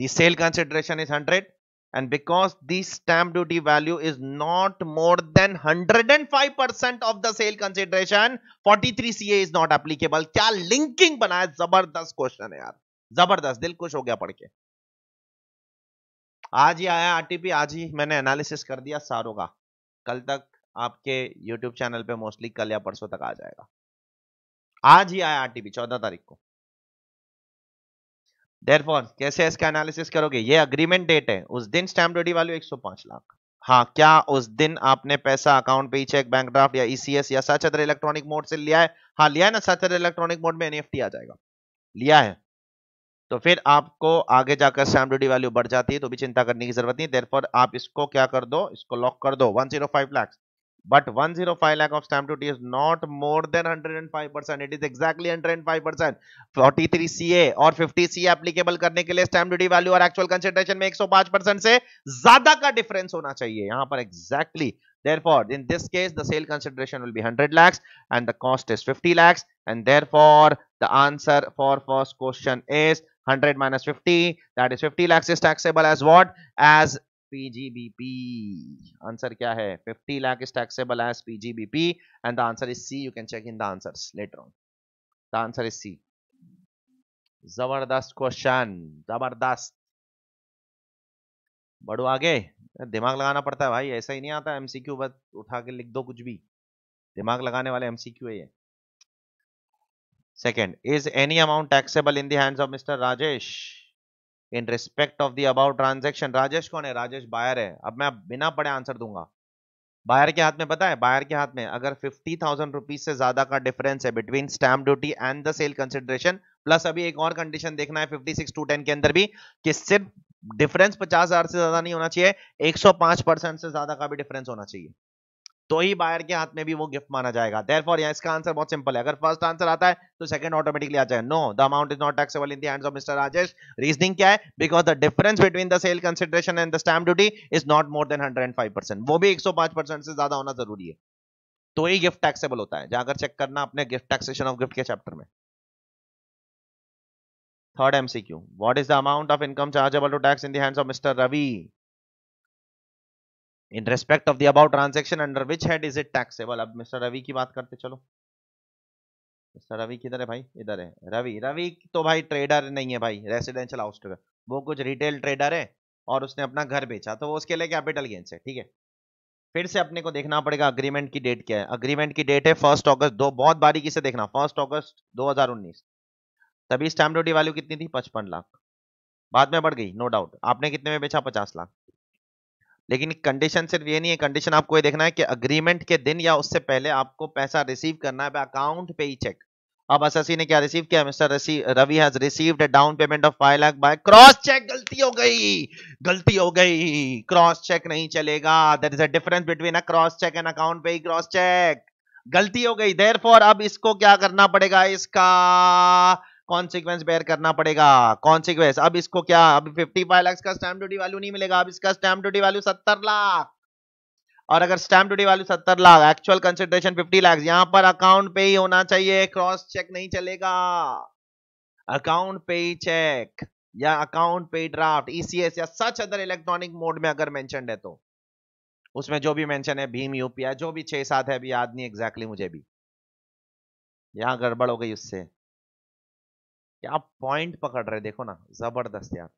the sale consideration is hundred and because the stamp duty value is not more than hundred and five percent of the sale consideration forty three C A is not applicable क्या linking बनाया जबरदस्त question है यार जबरदस्त दिल खुश हो गया पढ़ के आज ही आया आरटीपी आज ही मैंने एनालिसिस कर दिया सारों का कल तक आपके यूट्यूब चैनल पे मोस्टली कल या परसों तक आ जाएगा आज ही आया आरटीपी चौदह तारीख को देरफॉर कैसे इसका एनालिसिस करोगे ये अग्रीमेंट डेट है उस दिन स्टैम्प ड्यूटी वाली एक लाख हाँ क्या उस दिन आपने पैसा account payee cheque bank draft या ईसीएस e या सचद्र इलेक्ट्रॉनिक मोड से लिया है हाँ लिया है ना सचद्र इलेक्ट्रॉनिक मोड में एनएफटी आ जाएगा लिया है तो फिर आपको आगे जाकर सैम ड्यूटी वैल्यू बढ़ जाती है तो भी चिंता करने की जरूरत नहीं देर फॉर आप इसको क्या कर दो इसको लॉक कर दो 105 zero lakh but 105 zero lakh of stamp duty is not more than 105 percent it is exactly 105 percent forty C A और 50 सी एप्लीकेबल करने के लिए स्टैम्प ड्यूटी वैल्यू और एक्चुअल कंसिडरेशन में एक से ज्यादा का डिफरेंस होना चाहिए यहां पर exactly therefore in this case the sale consideration will be 100 lakhs and the cost is 50 lakhs and therefore the answer for first question is 100 minus 50 that is 50 lakhs is taxable as what as PGBP answer kya hai 50 lakh is taxable as PGBP and the answer is C you can check in the answers later on the answer is C zabardast question zabardast बढ़ो आगे दिमाग लगाना पड़ता है भाई ऐसा ही नहीं आता एमसीक्यू बस उठा के लिख दो कुछ भी दिमाग लगाने वाले एमसीक्यू है ये second is any amount taxable in the hands of Mr. In respect of the above transaction Rajesh कौन है राजेश बायर है अब मैं बिना पड़े आंसर दूंगा बायर के हाथ में पता है बायर के हाथ में अगर फिफ्टी थाउजेंड रुपीज से ज्यादा का डिफरेंस है between stamp duty and the sale consideration plus अभी एक और कंडीशन देखना है फिफ्टी सिक्स टू टेन के अंदर भी कि सिर्फ डिफरेंस पचास हजार से ज्यादा नहीं होना चाहिए एक सौ पांच परसेंट से ज्यादा का भी डिफरेंस होना चाहिए तो ही बायर के हाथ में भी वो गिफ्ट माना जाएगा देयरफॉर यहां इसका आंसर बहुत सिंपल है अगर फर्स्ट आंसर आता है तो सेकंड ऑटोमेटिकली आ जाएगा no the amount is not taxable in the hands of mister Rajesh reasoning क्या है because the difference between the sale consideration and the stamp duty is not more than hundred वो भी एक से ज्यादा होना जरूरी है तो ही गिफ्ट टैक्सेबल होता है जाकर चेक करना अपने गिफ्ट टैक्सेशन ऑफ गिफ्ट के चैप्टर में third MCQ what is the amount of income chargeable to tax in the hands of mister Ravi in respect of the above transaction under which head is it taxable अब mister Ravi की बात करते चलो mister Ravi किधर है भाई इधर है रवि रवि तो भाई ट्रेडर नहीं है भाई रेसिडेंशियल हाउस ट्रेडर वो कुछ रिटेल ट्रेडर है और उसने अपना घर बेचा तो वो उसके लिए कैपिटल गेंस है ठीक है फिर से अपने को देखना पड़ेगा अग्रीमेंट की डेट क्या है अग्रीमेंट की डेट है फर्स्ट अगस्त दो बहुत बारीकी से देखना फर्स्ट अगस्त 2019 तभी स्टैम्प ड्यूटी वैल्यू कितनी थी पचपन लाख बाद में बढ़ गई नो डाउट आपने कितने में बेचा पचास लाख लेकिन कंडीशन सिर्फ ये नहीं है कंडीशन आपको ये देखना है कि अग्रीमेंट के दिन या उससे पहले आपको पैसा रिसीव करना है अकाउंट पे ही चेक अब एसएससी ने क्या रिसीव किया mister Ravi has received a down payment of five lakh by cross cheque गलती हो गई गलती हो गई क्रॉस चेक नहीं चलेगा there is a difference between a cross cheque and account payee ही क्रॉस चेक गलती हो गई देर अब इसको क्या करना पड़ेगा इसका कॉन्सिक्वेंस बेयर करना पड़ेगा कॉन्सिक्वेंस अब इसको क्या अब फाइव लैक्स का स्टैम्प ड्यूटी वैल्यू नहीं मिलेगा अब इसका स्टैम्प ड्यूटी वैल्यू सत्तर लाख और अगर स्टैम्प ड्यूटी वैल्यू सत्तर lakh actual consideration fifty lakh यहां पर अकाउंट पे ही होना चाहिए क्रॉस चेक नहीं चलेगा अकाउंट पे ही चेक या account payee draft ECS e या सच अदर इलेक्ट्रॉनिक मोड में अगर मेंशन है तो उसमें जो भी मेंशन है भीम यूपीआई जो भी छह सात है अभी याद नहीं एग्जैक्टली मुझे भी यहां गड़बड़ हो गई उससे कि आप पॉइंट पकड़ रहे देखो ना जबरदस्त यार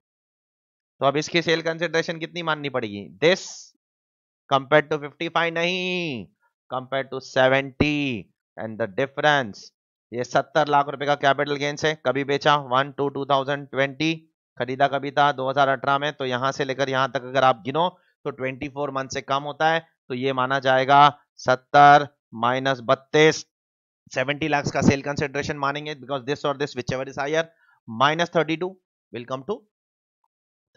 तो अब इसकी सेल कंसिडरेशन कितनी माननी पड़ेगी दिस कंपेयर टू 55 नहीं compare to 70 and the difference ये 70 लाख रुपए का कैपिटल गेंस है कभी बेचा one two two thousand twenty खरीदा कभी था 2018 में तो यहां से लेकर यहां तक अगर आप गिनो तो 24 मंथ से कम होता है तो ये माना जाएगा 70 माइनस बत्तीस सेवेंटी लाख का सेल कंसिडरेशन मानेंगे बिकॉज दिस और this which ever is higher minus thirty two welcome to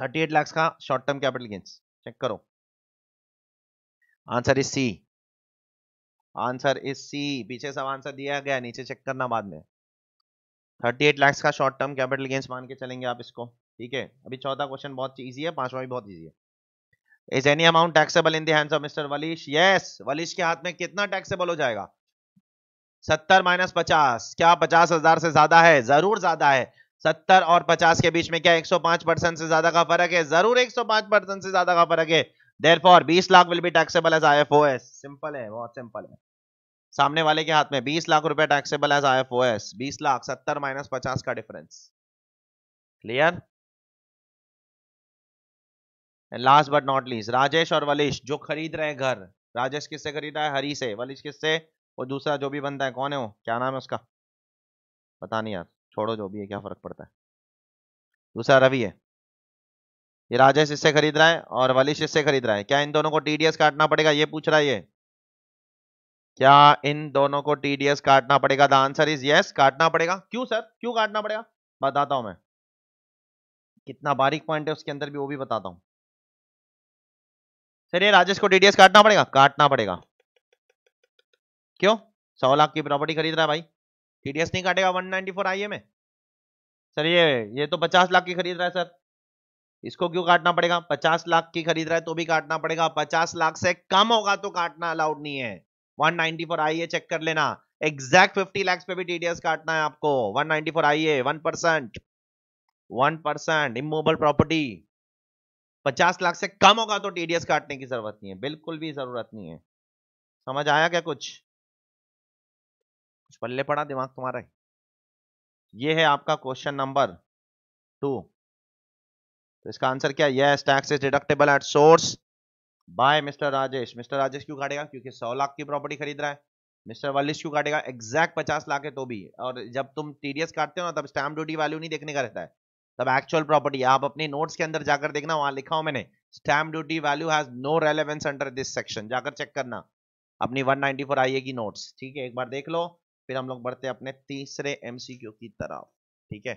thirty eight lakh का short term capital gains check करो answer is C answer is C पीछे सब आंसर दिया गया नीचे चेक करना बाद में 38 लाख का शॉर्ट टर्म कैपिटल गेंस मान के चलेंगे आप इसको ठीक है अभी चौथा क्वेश्चन बहुत ईजी है पांचवा भी बहुत ईजी है is any amount taxable in the of mister Valish yes Valish के हाथ में कितना टैक्सेबल हो जाएगा सत्तर माइनस पचास क्या पचास हजार से ज्यादा है जरूर ज्यादा है सत्तर और पचास के बीच में क्या एक सौ पांच परसेंट से ज्यादा का फर्क है जरूर एक सौ पांच परसेंट से ज्यादा का फर्क है देर फॉर बीस lakh will be taxable as I F O S simple है बहुत सिंपल है सामने वाले के हाथ में बीस लाख रुपए taxable as I F O S बीस लाख सत्तर माइनस पचास का difference clear last but not least Rajesh और वलिश जो खरीद रहे हैं घर राजेश किससे खरीद रहा है हरी से वलिश किससे और दूसरा जो भी बंदा है कौन है वो क्या नाम है उसका पता नहीं यार छोड़ो जो भी है क्या फर्क पड़ता है दूसरा रवि है ये राजेश इससे खरीद रहा है और वलिश इससे खरीद रहा है क्या इन दोनों को टीडीएस काटना पड़ेगा ये पूछ रहा है ये क्या इन दोनों को टीडीएस काटना पड़ेगा द आंसर इज यस काटना पड़ेगा क्यों सर क्यों काटना पड़ेगा बताता हूं मैं कितना बारीक पॉइंट है उसके अंदर भी वो भी बताता हूं सर ये राजेश को टीडीएस काटना पड़ेगा काटना पड़ेगा क्यों सौ लाख की प्रॉपर्टी खरीद रहा है भाई टीडीएस नहीं काटेगा 194 आईए में सर ये ये तो 50 लाख की खरीद रहा है सर इसको क्यों काटना पड़ेगा 50 लाख की खरीद रहा है तो भी काटना पड़ेगा 50 लाख से कम होगा तो काटना अलाउड नहीं है 194 आईए चेक कर लेना एग्जैक्ट 50 लाख पे भी टीडीएस काटना है आपको 194 IA one percent one percent immovable property पचास लाख से कम होगा तो टीडीएस काटने की जरूरत नहीं है बिल्कुल भी जरूरत नहीं है समझ आया क्या कुछ कुछ पल्ले पड़ा दिमाग तुम्हारा ये है आपका क्वेश्चन नंबर टू तो इसका आंसर क्या yes tax is deductible at source by mister Rajesh mister Rajesh क्यों काटेगा क्योंकि सौ लाख की प्रॉपर्टी खरीद रहा है मिस्टर वालिश क्यों काटेगा एग्जैक्ट पचास लाख है तो भी और जब तुम टीडीएस काटते हो ना तब स्टैम्प ड्यूटी वैल्यू नहीं देखने का रहता है तब एक्चुअल प्रॉपर्टी आप अपने नोट्स के अंदर जाकर देखना वहां लिखा हो मैंने stamp duty value has no relevance under this section जाकर चेक करना अपनी 194 आईए की नोट्स ठीक है एक बार देख लो फिर हम लोग बढ़ते हैं अपने तीसरे एमसीक्यू की तरफ ठीक है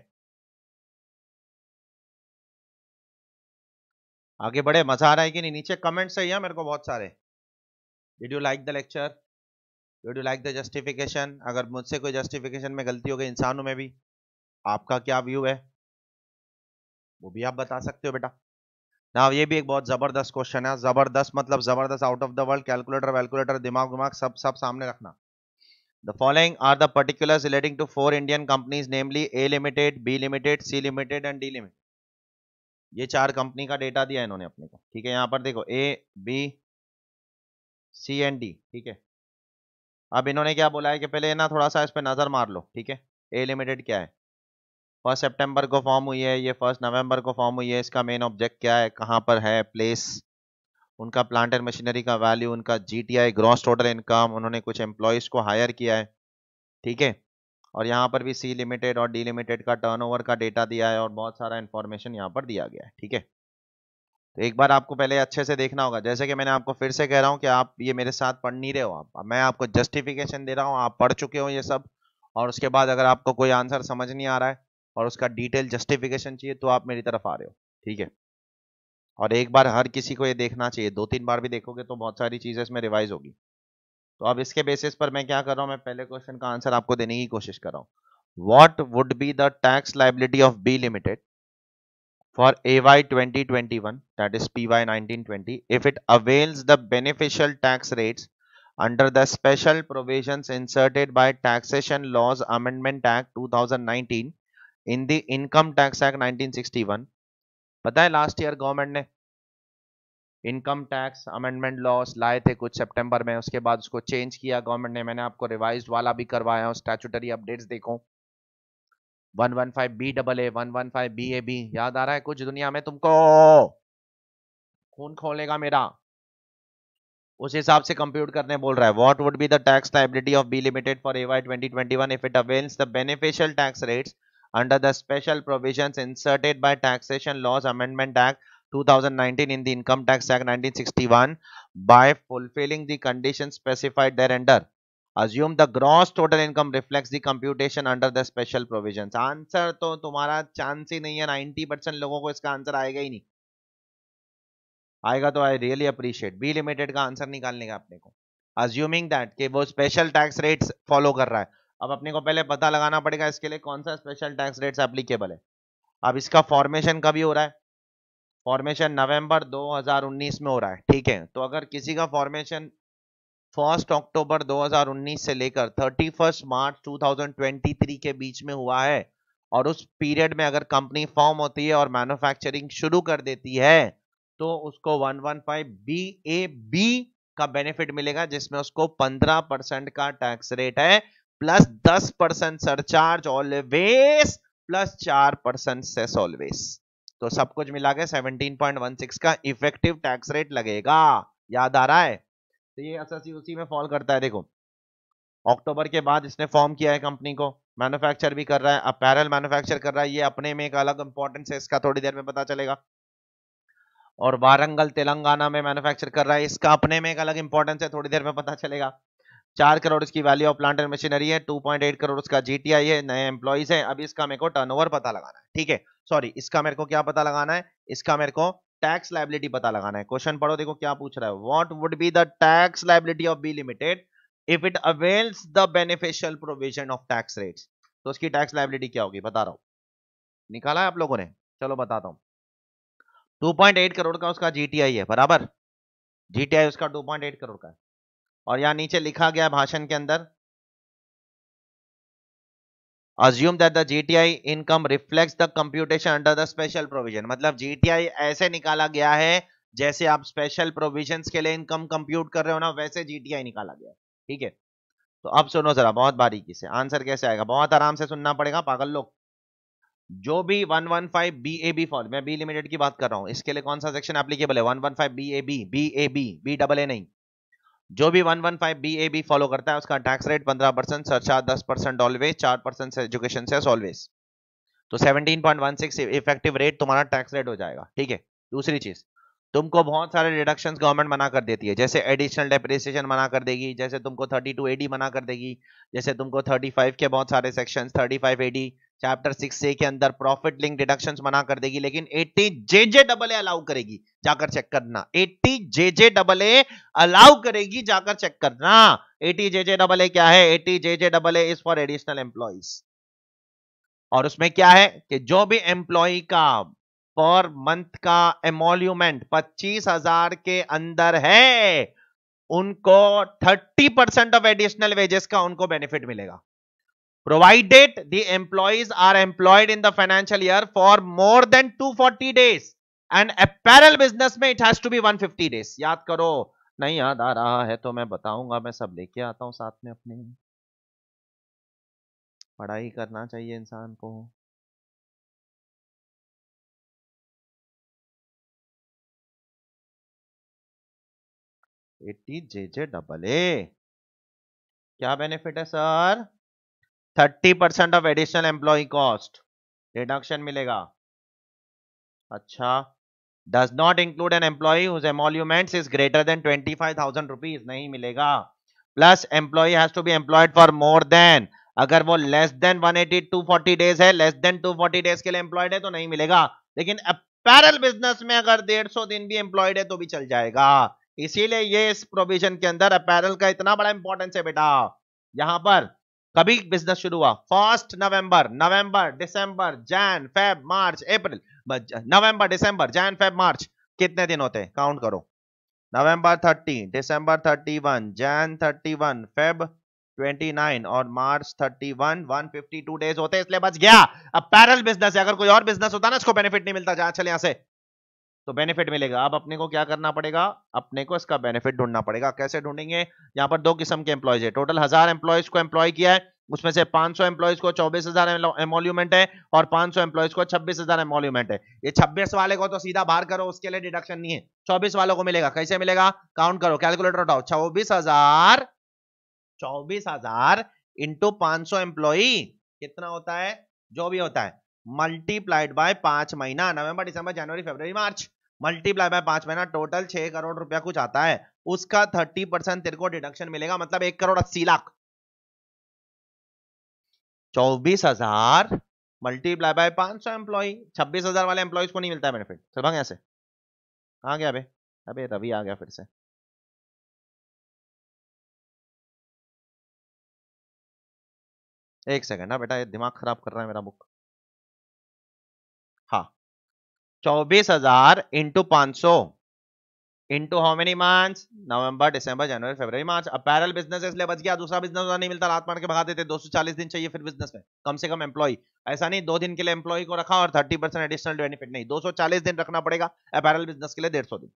आगे बढ़े मजा आ रहा है कि नहीं नीचे कमेंट्स है मेरे को बहुत सारे did you like the lecture did you like the justification अगर मुझसे कोई जस्टिफिकेशन में गलती हो गई इंसान हूं मैं भी आपका क्या व्यू है वो भी आप बता सकते हो बेटा ना ये भी एक बहुत ज़बरदस्त क्वेश्चन है ज़बरदस्त मतलब ज़बरदस्त out of the world calculator वैलकुलेटर दिमाग दिमाग सब सब सामने रखना The following are the particulars relating to four Indian companies namely A Limited, B Limited, C Limited and D Limited. ये चार कंपनी का डेटा दिया इन्होंने अपने को ठीक है यहाँ पर देखो A B C and D ठीक है अब इन्होंने क्या बोला है कि पहले ना थोड़ा सा इस पर नज़र मार लो ठीक है ए लिमिटेड क्या है फर्स्ट सितंबर को फॉर्म हुई है ये फर्स्ट नवंबर को फॉर्म हुई है इसका मेन ऑब्जेक्ट क्या है कहाँ पर है प्लेस उनका प्लांट एंड मशीनरी का वैल्यू उनका जीटीआई ग्रॉस टोटल इनकम उन्होंने कुछ एम्प्लॉयज़ को हायर किया है ठीक है और यहाँ पर भी सी लिमिटेड और डी लिमिटेड का टर्नओवर का डेटा दिया है और बहुत सारा इन्फॉर्मेशन यहाँ पर दिया गया है ठीक है तो एक बार आपको पहले अच्छे से देखना होगा जैसे कि मैंने आपको फिर से कह रहा हूँ कि आप ये मेरे साथ पढ़ नहीं रहे हो आप मैं आपको जस्टिफिकेशन दे रहा हूँ आप पढ़ चुके हो ये सब और उसके बाद अगर आपको कोई आंसर समझ नहीं आ रहा है और उसका डिटेल जस्टिफिकेशन चाहिए तो आप मेरी तरफ आ रहे हो ठीक है और एक बार हर किसी को ये देखना चाहिए दो तीन बार भी देखोगे तो बहुत सारी चीज़ें इसमें रिवाइज होगी तो अब इसके बेसिस पर मैं क्या कर रहा हूं मैं पहले क्वेश्चन का आंसर आपको देने की कोशिश कर रहा हूँ what would be the tax liability of B limited for A twenty twenty one that is P Y nineteen twenty if it avails the beneficial tax rates under the special provision inserted by taxation laws amendment act two thousand nineteen in the income tax act nineteen sixty one पता है last year government ने income tax amendment laws लाए थे कुछ सितंबर में उसके बाद उसको चेंज किया गवर्नमेंट ने मैंने आपको रिवाइज वाला भी करवाया हूँ स्टैचूटरी अपडेट्स देखो one one five B double A one one five B A B याद आ रहा है कुछ दुनिया में तुमको खून खोलेगा मेरा उस हिसाब से कंप्यूट करने बोल रहा है what would be the tax liability of B limited for AY one if it avails the beneficial tax rates under the special provisions inserted by Taxation Laws Amendment Act 2019 in the Income Tax Act 1961 by fulfilling the conditions specified thereunder. Assume the gross total income reflects the computation under the special provisions. Answer to tumhara chance hi nahi hai 90 logo ko iska answer aayega hi nahi aayega to i really appreciate b limited ka answer nikalne ka apne ko assuming that ke wo special tax rates follow kar raha hai अब अपने को पहले पता लगाना पड़ेगा इसके लिए कौन सा स्पेशल टैक्स रेट्स एप्लीकेबल है अब इसका फॉर्मेशन कभी हो रहा है फॉर्मेशन नवंबर 2019 में हो रहा है ठीक है तो अगर किसी का फॉर्मेशन फर्स्ट अक्टूबर 2019 से लेकर थर्टी मार्च 2023 के बीच में हुआ है और उस पीरियड में अगर कंपनी फॉर्म होती है और मैन्युफैक्चरिंग शुरू कर देती है तो उसको 115 बी ए बी का बेनिफिट मिलेगा जिसमें उसको 15 परसेंट का टैक्स रेट है प्लस दस परसेंट सरचार्ज ऑलवेज प्लस चार परसेंट सेस ऑलवेज तो सब कुछ मिला के सेवनटीन पॉइंट वन सिक्स का इफेक्टिव टैक्स रेट लगेगा याद आ रहा है तो ये एसएससी उसी में फॉल करता है देखो अक्टूबर के बाद इसने फॉर्म किया है कंपनी को मैन्युफैक्चर भी कर रहा है अपैरल मैन्युफैक्चर कर रहा है ये अपने में एक अलग इंपॉर्टेंस है इसका थोड़ी देर में पता चलेगा और वारंगल तेलंगाना में मैन्युफैक्चर कर रहा है इसका अपने में एक अलग इंपॉर्टेंस है थोड़ी देर में पता चलेगा चार करोड़ इसकी value of plant and machinery है टू पॉइंट एट करोड़ इसका जीटीआई है नए एम्प्लॉइज हैं अभी इसका मेरे को टर्नओवर पता लगाना है ठीक है सॉरी इसका मेरे को क्या पता लगाना है इसका मेरे को टैक्स लाइबिलिटी पता लगाना है क्वेश्चन पढ़ो देखो क्या पूछ रहा है what would be the tax liability of B limited if it avails the beneficial provision of tax rates तो उसकी टैक्स लाइबिलिटी क्या होगी बता रहा हूँ निकाला है आप लोगों ने चलो बताता हूँ 2.8 करोड़ का उसका जीटीआई है बराबर जीटीआई उसका 2.8 करोड़ का है और यहां नीचे लिखा गया भाषण के अंदर assume that the GTI income reflect the computation under the special provision मतलब जीटीआई ऐसे निकाला गया है जैसे आप स्पेशल प्रोविजंस के लिए इनकम कंप्यूट कर रहे हो ना वैसे जीटीआई निकाला गया ठीक है तो अब सुनो जरा बहुत बारीकी से आंसर कैसे आएगा बहुत आराम से सुनना पड़ेगा पागल लोग जो भी 115 बी फॉर मैं बी लिमिटेड की बात कर रहा हूं इसके लिए कौन सा सेक्शन एप्लीकेबल है 115 A B B double A नहीं जो भी 115 बी फॉलो करता है उसका टैक्स रेट 15 परसेंट सरचा दस परसेंट ऑलवेज चार परसेंट एजुकेशन से ऑलवेज तो 17.16 इफेक्टिव रेट तुम्हारा टैक्स रेट हो जाएगा ठीक है दूसरी चीज तुमको बहुत सारे रिडक्शंस गवर्नमेंट मना कर देती है जैसे एडिशनल डेप्रिसिएशन मना कर देगी जैसे तुमको 32 एडी मना कर देगी जैसे तुमको 35 के बहुत सारे sections 35 AD chapter six A के अंदर प्रॉफिट लिंक डिडक्शंस मना कर देगी लेकिन eighty J J double A allow करेगी जाकर चेक करना eighty J J double A allow करेगी जाकर चेक करना eighty J J double A क्या है eighty J J double A is for additional employees और उसमें क्या है कि जो भी एम्प्लॉय का पर मंथ का एमोल्यूमेंट पच्चीस हजार के अंदर है उनको thirty percent of additional wages का उनको बेनिफिट मिलेगा provided the employees are employed in the financial year for more than 240 days and apparel business में it has to be 150 days याद करो नहीं याद आ रहा है तो मैं बताऊंगा मैं सब लेके आता हूं साथ में अपने पढ़ाई करना चाहिए इंसान को eighty J J double A क्या बेनिफिट है sir thirty percent of additional employee cost deduction मिलेगा अच्छा does not include an employee emolument is greater than twenty five thousand rupees नहीं मिलेगा plus employee has to be employed for more than अगर वो less than eighty two forty days है less than two forty days के लिए employed है तो नहीं मिलेगा लेकिन अपैरल बिजनेस में अगर डेढ़ सौ दिन भी एम्प्लॉयड है तो भी चल जाएगा इसीलिए ये इस प्रोविजन के अंदर अपैरल का इतना बड़ा इंपॉर्टेंस है बेटा यहां पर कभी बिजनेस शुरू हुआ फर्स्ट नवंबर नवंबर दिसंबर Jan Feb March April November दिसंबर जैन फेब मार्च कितने दिन होते हैं काउंट करो नवंबर 30 दिसंबर 31 जैन 31 फेब 29 और मार्च 31 152 डेज होते इसलिए बच गया अब पैरल बिजनेस है अगर कोई और बिजनेस होता ना इसको बेनिफिट नहीं मिलता जहां चले यहां से तो बेनिफिट मिलेगा अब अपने को क्या करना पड़ेगा अपने को इसका बेनिफिट ढूंढना पड़ेगा कैसे ढूंढेंगे यहाँ पर दो किस्म के एम्प्लॉयज है टोटल हजार एम्प्लॉयज को एम्प्लॉय किया है उसमें से 500 सौ एम्प्लॉयज को चौबीस हजार एमोल्यूमेंट है और 500 सौ एम्प्लॉयज को छब्बीस हजार एमोल्यूमेंट है ये 26 वाले को तो सीधा बाहर करो उसके लिए डिडक्शन नहीं है 24 वालों को मिलेगा कैसे मिलेगा काउंट करो कैलकुलेटर उठाओ चौबीस हजार चौबीस हजार इंटू पांच सौ एम्प्लॉय कितना होता है जो भी होता है मल्टीप्लाइड बाय पांच महीना नवंबर दिसंबर जनवरी फरवरी मार्च मल्टीप्लाई बाय पांच महीना टोटल छह करोड़ रुपया कुछ आता है उसका थर्टी परसेंट तेरे को डिडक्शन मिलेगा मतलब एक करोड़ अस्सी लाख चौबीस हजार मल्टीप्लाई बाय पांच सौ एम्प्लॉय छब्बीस हजार वाले एम्प्लॉयज को नहीं मिलता है बेनिफिट चल भाग से आ गया अबे अभी रवि आ गया फिर से एक सेकंड ना बेटा ये दिमाग खराब कर रहा है मेरा बुक चौबीस हजार इंटू पांच सौ इंटू हाउ मेनी मंथ नवंबर दिसंबर जनवरी फरवरी मार्च अपैरल बिजनेस इसलिए बच गया दूसरा बिजनेस नहीं मिलता रात मार के भगा देते 240 दिन चाहिए फिर बिजनेस में कम से कम एम्प्लॉय ऐसा नहीं दो दिन के लिए एम्प्लॉय को रखा और थर्टी परसेंट एडिशनल बेनिफिट नहीं चालीस दिन रखना पड़ेगा अपैरल बिजनेस के लिए डेढ़ दिन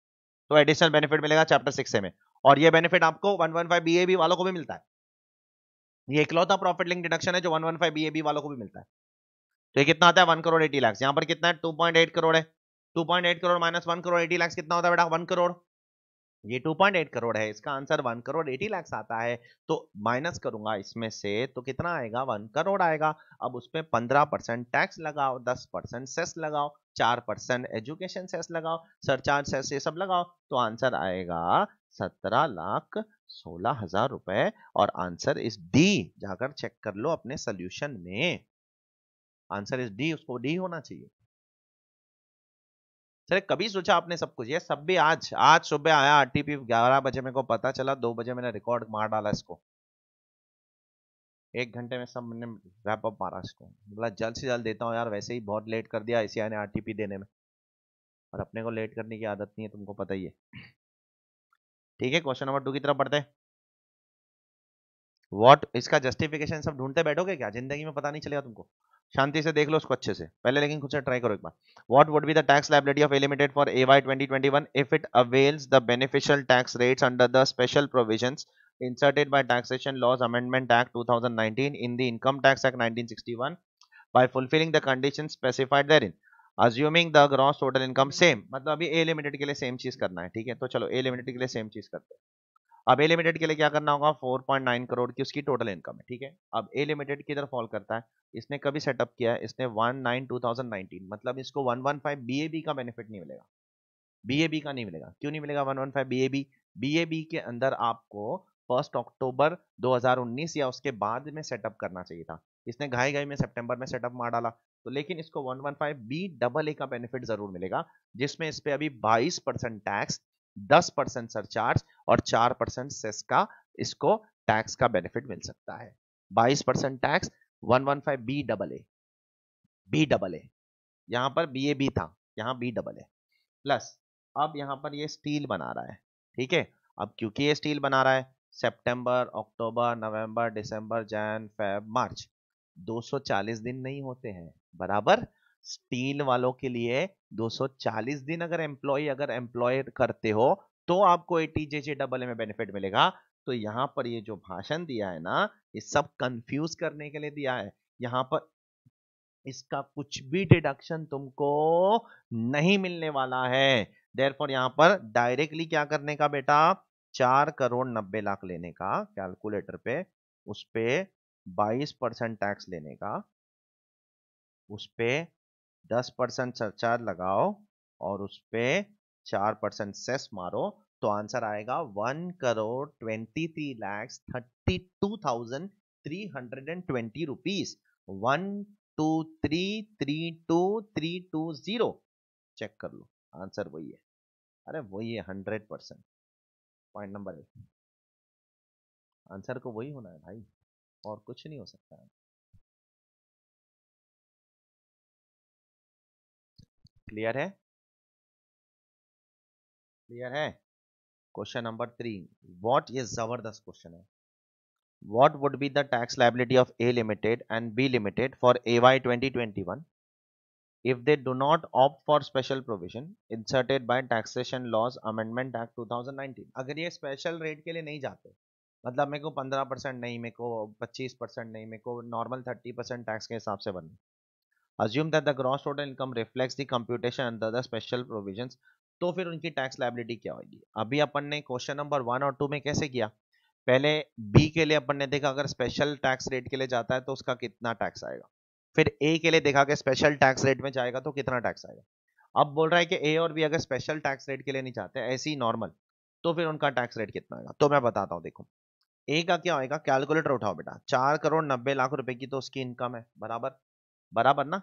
तो एडिशनल बेनिफिट मिलेगा चैप्टर सिक्स में और ये बेनिफिट आपको वन वन फाइव वालों को भी मिलता है ये इकलौता प्रॉफिट लिंक डिडक्शन है जो वन वन फाइव वालों को भी मिलता है तो ये कितना आता है वन करोड़ एटी लाख यहाँ पर कितना है टू करोड़ है 2.8 crore minus one crore eighty lakhs कितना होता है बेटा वन करोड़ ये 2.8 करोड़ है इसका answer one crore eighty lakh आता है तो माइनस करूंगा इसमें से तो कितना आएगा वन करोड़ आएगा अब उसमें पर पंद्रह परसेंट टैक्स लगाओ दस परसेंट सेस लगाओ चार परसेंट एजुकेशन सेस लगाओ सरचार्ज सेस ये सब लगाओ तो आंसर आएगा सत्रह लाख सोलह हजार रुपए और आंसर इस डी जाकर चेक कर लो अपने सोल्यूशन में आंसर इस डी उसको डी होना चाहिए सर कभी सोचा आपने सब कुछ ये सब भी आज आज सुबह आया आर टी पी ग्यारह बजे मेरे को पता चला दो बजे मैंने रिकॉर्ड मार डाला इसको एक घंटे में सब मैंने रैप अप मारा इसको बोला जल्द से जल्द देता हूँ यार वैसे ही बहुत लेट कर दिया इसी ने आर टी पी देने में और अपने को लेट करने की आदत नहीं है तुमको पता ही है ठीक है क्वेश्चन नंबर टू की तरफ बढ़ते वॉट इसका जस्टिफिकेशन सब ढूंढते बैठोगे क्या जिंदगी में पता नहीं चलेगा तुमको शांति से देख लो उसको अच्छे से पहले लेकिन खुद से ट्राई करो एक बार what would be the tax liability of A limited for A Y twenty twenty one if it avails the beneficial tax rates under the special provision inserted by taxation laws amendment act 2019 in the income tax act 1961 by fulfilling the conditions specified therein assuming the gross total income same मतलब अभी ए limited के लिए same चीज करना है ठीक है तो चलो ए लिमिटेड के लिए सेम चीज करते हैं अब ए लिमिटेड के लिए क्या करना होगा 4.9 करोड़ की उसकी टोटल इनकम है ठीक है अब ए लिमिटेड किधर फॉल करता है इसने कभी सेटअप किया है इसने one nine two thousand nineteen मतलब इसको one one five B A B का बेनिफिट नहीं मिलेगा बी ए बी का नहीं मिलेगा क्यों नहीं मिलेगा one one five B A B B A B के अंदर आपको फर्स्ट अक्टूबर 2019 या उसके बाद में सेटअप करना चाहिए था इसने घाई घाई में सितंबर में सेटअप मार डाला तो लेकिन इसको 115 बी डबल ए का बेनिफिट जरूर मिलेगा जिसमें इस पर अभी बाईस परसेंट टैक्स दस परसेंट सरचार्ज और चार परसेंट सेस का इसको टैक्स का बेनिफिट मिल सकता है 22 tax one one five B double A B double A यहाँ पर बी ए बी था यहाँ बी डबल ए प्लस अब यहाँ पर ये स्टील बना रहा है ठीक है अब क्योंकि ये स्टील बना रहा है सितंबर, अक्टूबर नवंबर दिसंबर जैन फेब मार्च 240 दिन नहीं होते हैं बराबर स्टील वालों के लिए 240 दिन अगर एम्प्लॉय अगर एम्प्लॉय करते हो तो आपको A T J J double ए में बेनिफिट मिलेगा तो यहाँ पर ये जो भाषण दिया है ना ये सब कंफ्यूज करने के लिए दिया है यहाँ पर इसका कुछ भी डिडक्शन तुमको नहीं मिलने वाला है देर यहाँ पर डायरेक्टली क्या करने का बेटा चार करोड़ नब्बे लाख लेने का कैलकुलेटर पे उस पे बाईस परसेंट टैक्स लेने का उस पे दस परसेंट सरचार्ज लगाओ और उस पे चार परसेंट सेस मारो तो आंसर आएगा one crore twenty three lakhs thirty two thousand three hundred and twenty rupees one two three three two three two zero check कर लो आंसर वही है अरे वही है hundred percent point number eight answer को वही होना है भाई और कुछ नहीं हो सकता है क्लियर है क्लियर है क्वेश्चन नंबर थ्री वॉट ये जबरदस्त क्वेश्चन है what would be the tax liability of A limited and B limited for A Y twenty twenty one if they do not opt for special provision inserted by taxation laws amendment act 2019 अगर ये special rate के लिए नहीं जाते मतलब मेरे को 15 percent नहीं मेरे को 25 परसेंट नहीं मेरे को नॉर्मल 30 परसेंट टैक्स के हिसाब से बनना assume that the gross total income reflects the computation under the special provisions तो फिर उनकी टैक्स लाइबिलिटी क्या होगी अभी अपन ने क्वेश्चन नंबर वन और टू में कैसे किया पहले बी के लिए अपन ने देखा अगर स्पेशल टैक्स रेट के लिए जाता है तो उसका कितना टैक्स आएगा फिर ए के लिए देखा कि स्पेशल टैक्स रेट में जाएगा तो कितना टैक्स आएगा अब बोल रहा है कि ए और बी अगर स्पेशल टैक्स रेट के लिए नहीं चाहते ऐसे ही नॉर्मल तो फिर उनका टैक्स रेट कितना आएगा तो मैं बताता हूँ देखो ए का क्या होगा कैलकुलेटर उठाओ बेटा चार करोड़ नब्बे लाख रुपए की तो उसकी इनकम है बराबर बराबर ना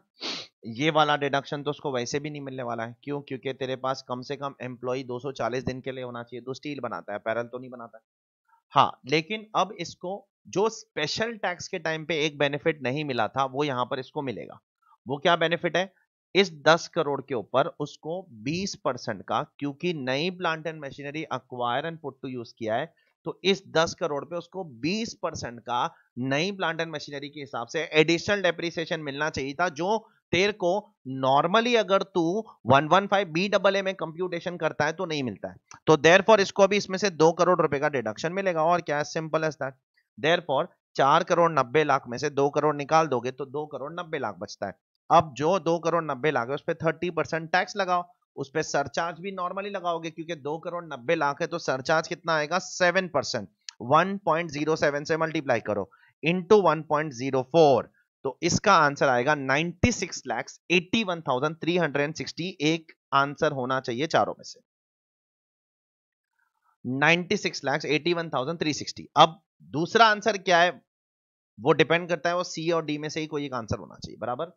ये वाला डिडक्शन तो उसको वैसे भी नहीं मिलने वाला है क्यों क्योंकि तेरे पास कम से कम एम्प्लॉई 240 दिन के लिए होना चाहिए तो स्टील बनाता है पैरल तो नहीं बनाता है हाँ लेकिन अब इसको जो स्पेशल टैक्स के टाइम पे एक बेनिफिट नहीं मिला था वो यहाँ पर इसको मिलेगा वो क्या बेनिफिट है इस 10 करोड़ के ऊपर उसको 20 परसेंट का क्योंकि नई plant and machinery acquire and put to use किया है तो इस 10 करोड़ पे उसको 20 परसेंट का नई प्लांट एंड मशीनरी के हिसाब से एडिशनल डेप्रिसिएशन मिलना चाहिए था जो तेर को नॉर्मली अगर तू 115 बी डबल ए में कंप्यूटेशन करता है तो नहीं मिलता है तो देर फॉर इसको अभी इसमें से दो करोड़ रुपए का डिडक्शन मिलेगा और क्या सिंपल एज दैट देर चार करोड़ नब्बे लाख में से दो करोड़ निकाल दोगे तो दो करोड़ नब्बे लाख बचता है अब जो दो करोड़ नब्बे लाख है उस पर थर्टी परसेंट टैक्स लगाओ उस पर सरचार्ज भी नॉर्मली लगाओगे क्योंकि दो करोड़ नब्बे लाख है तो सरचार्ज कितना आएगा seven percent one point zero seven से मल्टीप्लाई करो into one point zero four तो इसका आंसर आएगा 96 six lakhs eighty one thousand three hundred and sixty एक आंसर होना चाहिए चारों में से 96 six lakhs eighty one thousand three sixty अब दूसरा आंसर क्या है वो डिपेंड करता है वो सी और डी में से ही कोई एक आंसर होना चाहिए बराबर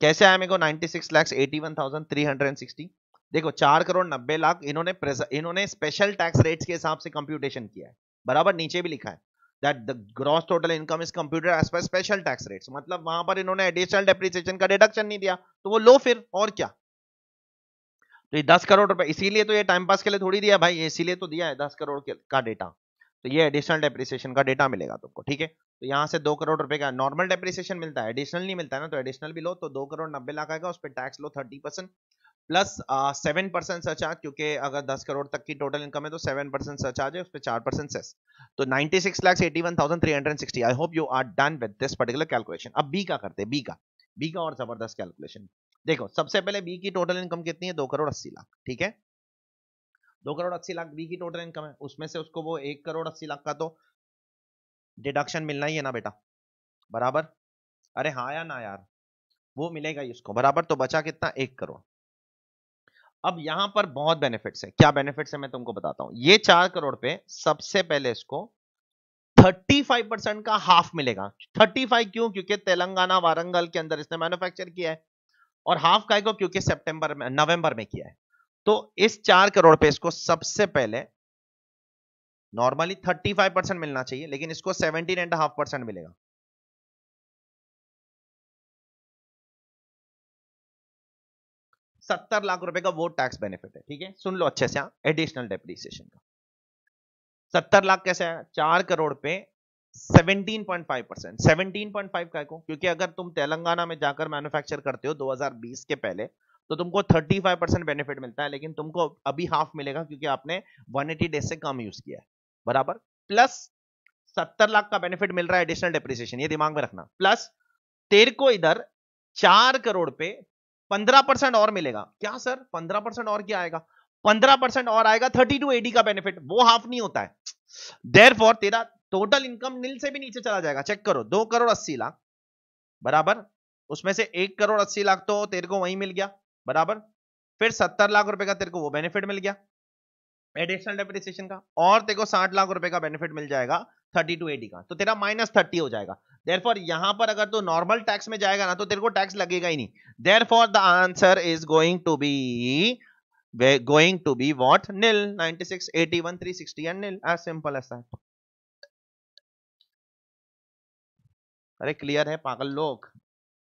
कैसे आया मेरे को 96 six lakhs eighty one thousand three hundred and sixty देखो चार करोड़ नब्बे लाख इन्होंने इन्होंने स्पेशल टैक्स रेट्स के हिसाब से कंप्यूटेशन किया है बराबर नीचे भी लिखा है that the gross total income is computed as per special tax rate मतलब वहां पर इन्होंने एडिशनल डेप्रिसिएशन का डिडक्शन नहीं दिया तो वो लो फिर और क्या तो ये दस करोड़ रुपए इसीलिए तो ये टाइम पास के लिए थोड़ी दिया भाई इसीलिए तो दिया है दस करोड़ का डेटा तो ये एडिशनल डेप्रिसिएशन का डेटा मिलेगा तुमको ठीक है तो यहाँ से दो करोड़ रुपए का नॉर्मल डेप्रिसिएशन मिलता है एडिशनल नहीं मिलता है ना तो एडिशनल भी लो तो दो करोड़ नब्बे लाख आएगा उस पर टैक्स लो thirty percent plus seven percent surcharge क्योंकि अगर दस करोड़ तक की टोटल इनकम है तो सेवन परसेंट सरचार्ज है उस पर चार परसेंट सेस तो ninety six lakhs eighty one thousand three hundred sixty I hope you are done with this particular calculation अब बी का करते हैं बी का बी का और जबरदस्त कैलकुलेशन देखो सबसे पहले बी की टोटल इनकम कितनी है दो करोड़ अस्सी लाख ठीक है दो करोड़ अस्सी लाख बी की टोटल इनकम है उसमें से उसको वो एक करोड़ अस्सी लाख का तो डिडक्शन मिलना ही है ना बेटा बराबर अरे हाँ या ना यार वो मिलेगा ही उसको बराबर तो बचा कितना एक करोड़ अब यहां पर बहुत बेनिफिट्स है क्या बेनिफिट्स है मैं तुमको बताता हूं ये चार करोड़ पे सबसे पहले इसको 35 परसेंट का हाफ मिलेगा 35 क्यों क्योंकि तेलंगाना वारंगल के अंदर इसने मैन्युफैक्चर किया है और हाफ का को क्योंकि सितंबर में नवंबर में किया है तो इस चार करोड़ पे इसको सबसे पहले नॉर्मली 35 परसेंट मिलना चाहिए लेकिन इसको 17 एंड हाफ परसेंट मिलेगा सत्तर लाख रुपए का वो टैक्स बेनिफिट है ठीक है सुन लो अच्छे से एडिशनल हाँ, डेप्रिसिएशन का सत्तर लाख कैसे है चार करोड़ पे 17.5 परसेंट सेवनटीन पॉइंट फाइव क्योंकि अगर तुम तेलंगाना में जाकर मैन्युफैक्चर करते हो 2020 के पहले तो तुमको 35 परसेंट बेनिफिट मिलता है लेकिन तुमको अभी हाफ मिलेगा क्योंकि आपने 180 डेज से कम यूज किया है बराबर प्लस 70 लाख का बेनिफिट मिल रहा है एडिशनल डेप्रिसिएशन ये दिमाग में रखना प्लस तेरे को इधर चार करोड़ पे पंद्रह परसेंट और मिलेगा क्या सर पंद्रह परसेंट और क्या आएगा पंद्रह परसेंट और आएगा thirty two A D benefit वो हाफ नहीं होता है देर फॉर तेरा टोटल इनकम नील से भी नीचे चला जाएगा चेक करो दो करोड़ अस्सी लाख बराबर उसमें से एक करोड़ अस्सी लाख तो तेरे को वही मिल गया बराबर फिर सत्तर लाख रुपए का तेरे को वो बेनिफिट मिल गया एडिशनल डेप्रिसिएशन का और तेरे को साठ लाख रुपए का बेनिफिट मिल जाएगा थर्टी टू एटी का तो तेरा माइनस थर्टी हो जाएगा देर फॉर यहां पर अगर तो नॉर्मल टैक्स में जाएगा ना तो तेरे को टैक्स लगेगा ही नहीं therefore the answer is going to be going to be what nil 96 81 360 and nil as simple as that अरे क्लियर है पागल लोग